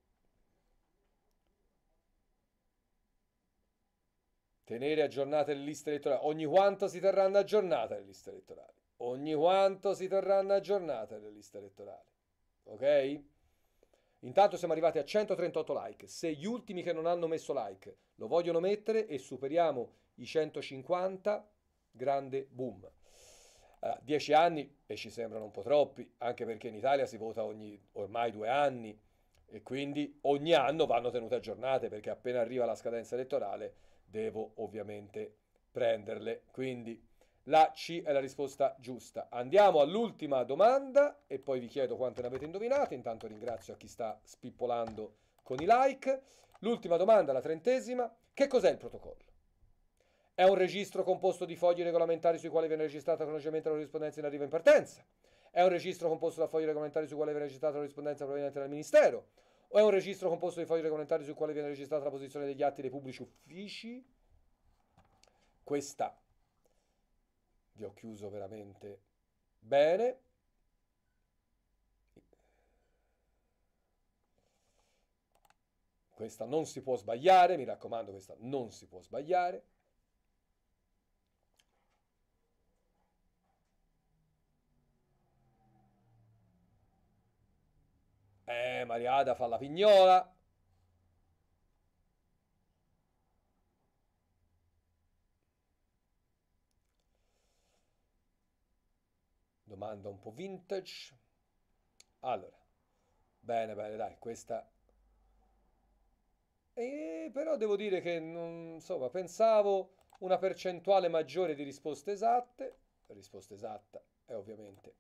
tenere aggiornate le liste elettorali, ogni quanto si terranno aggiornate le liste elettorali, ogni quanto si terranno aggiornate le liste elettorali, ok? Intanto siamo arrivati a 138 like, se gli ultimi che non hanno messo like lo vogliono mettere e superiamo i 150, grande boom. Allora, eh, dieci anni e ci sembrano un po' troppi, anche perché in Italia si vota ogni ormai due anni e quindi ogni anno vanno tenute aggiornate perché appena arriva la scadenza elettorale devo ovviamente prenderle. Quindi la C è la risposta giusta. Andiamo all'ultima domanda e poi vi chiedo quante ne avete indovinate. Intanto ringrazio a chi sta spippolando con i like. L'ultima domanda, la trentesima, che cos'è il protocollo? È un registro composto di fogli regolamentari sui quali viene registrata conoscimento la corrispondenza in arrivo e in partenza? È un registro composto da fogli regolamentari sui quali viene registrata la corrispondenza proveniente dal Ministero? O è un registro composto di fogli regolamentari sui quali viene registrata la posizione degli atti dei pubblici uffici? Questa vi ho chiuso veramente bene. Questa non si può sbagliare, mi raccomando, questa non si può sbagliare. Eh, Mariada fa la pignola. Domanda un po' vintage. Allora, bene, bene, dai, questa però devo dire che non, insomma, pensavo una percentuale maggiore di risposte esatte. La risposta esatta è ovviamente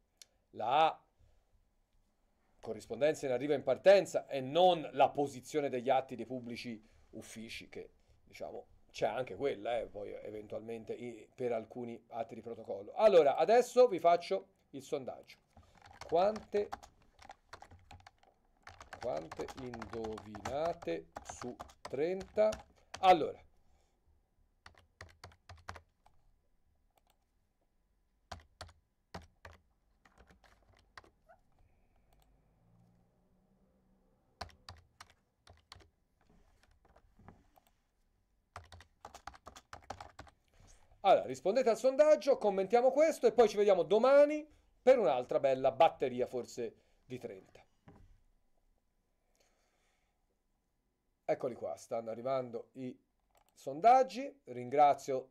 la A, corrispondenza in arrivo e in partenza, e non la posizione degli atti dei pubblici uffici, che diciamo c'è anche quella, eh, poi eventualmente per alcuni atti di protocollo. Allora, adesso vi faccio il sondaggio. Quante quante indovinate su 30? Allora, Allora, rispondete al sondaggio, commentiamo questo e poi ci vediamo domani per un'altra bella batteria forse di 30. Eccoli qua, stanno arrivando i sondaggi. Ringrazio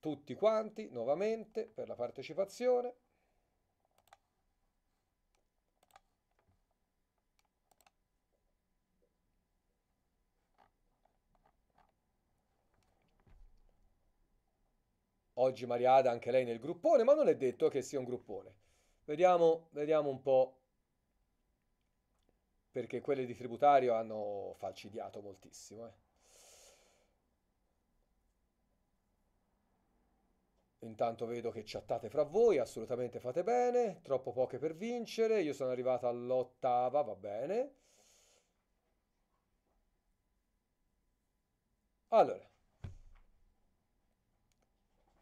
tutti quanti nuovamente per la partecipazione. Oggi Mariada anche lei nel gruppone, ma non è detto che sia un gruppone. Vediamo, vediamo un po' perché quelle di tributario hanno falcidiato moltissimo. Eh. Intanto vedo che chattate fra voi, assolutamente fate bene, troppo poche per vincere, io sono arrivato all'ottava, va bene. Allora,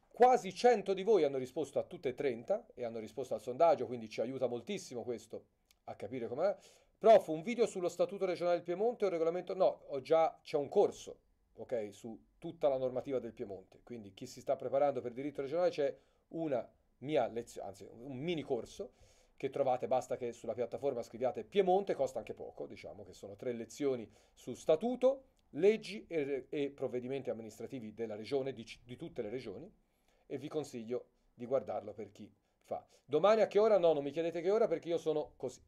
quasi 100 di voi hanno risposto a tutte e 30 e hanno risposto al sondaggio, quindi ci aiuta moltissimo questo a capire com'è. Prof, un video sullo Statuto regionale del Piemonte o regolamento? No, ho già, c'è un corso, ok, su tutta la normativa del Piemonte. Quindi chi si sta preparando per diritto regionale c'è una mia lezione, anzi un mini corso che trovate, basta che sulla piattaforma scriviate Piemonte, costa anche poco, diciamo che sono tre lezioni su statuto, leggi e, e provvedimenti amministrativi della regione, di, di tutte le regioni, e vi consiglio di guardarlo per chi fa. Domani a che ora? No, non mi chiedete che ora perché io sono così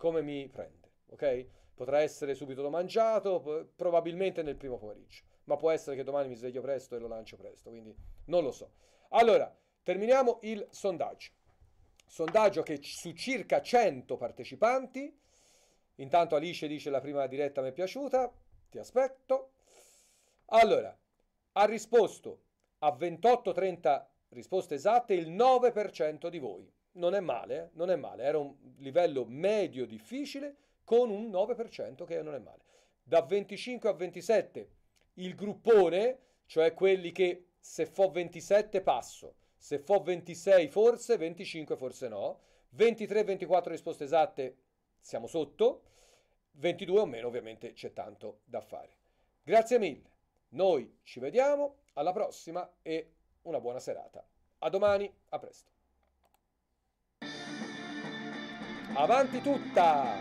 come mi prende, ok? Potrà essere subito l'ho mangiato, probabilmente nel primo pomeriggio, ma può essere che domani mi sveglio presto e lo lancio presto, quindi non lo so. Allora, terminiamo il sondaggio. Sondaggio che su circa 100 partecipanti, intanto Alice dice la prima diretta mi è piaciuta, ti aspetto. Allora, ha risposto a 28-30 risposte esatte il 9% di voi non è male, eh, non è male, era un livello medio difficile con un 9% che non è male. Da 25 a 27 il gruppone, cioè quelli che se fo 27 passo, se fo 26 forse, 25 forse no, 23-24 risposte esatte siamo sotto, 22 o meno ovviamente c'è tanto da fare. Grazie mille, noi ci vediamo, alla prossima e una buona serata. A domani, a presto. Avanti tutta!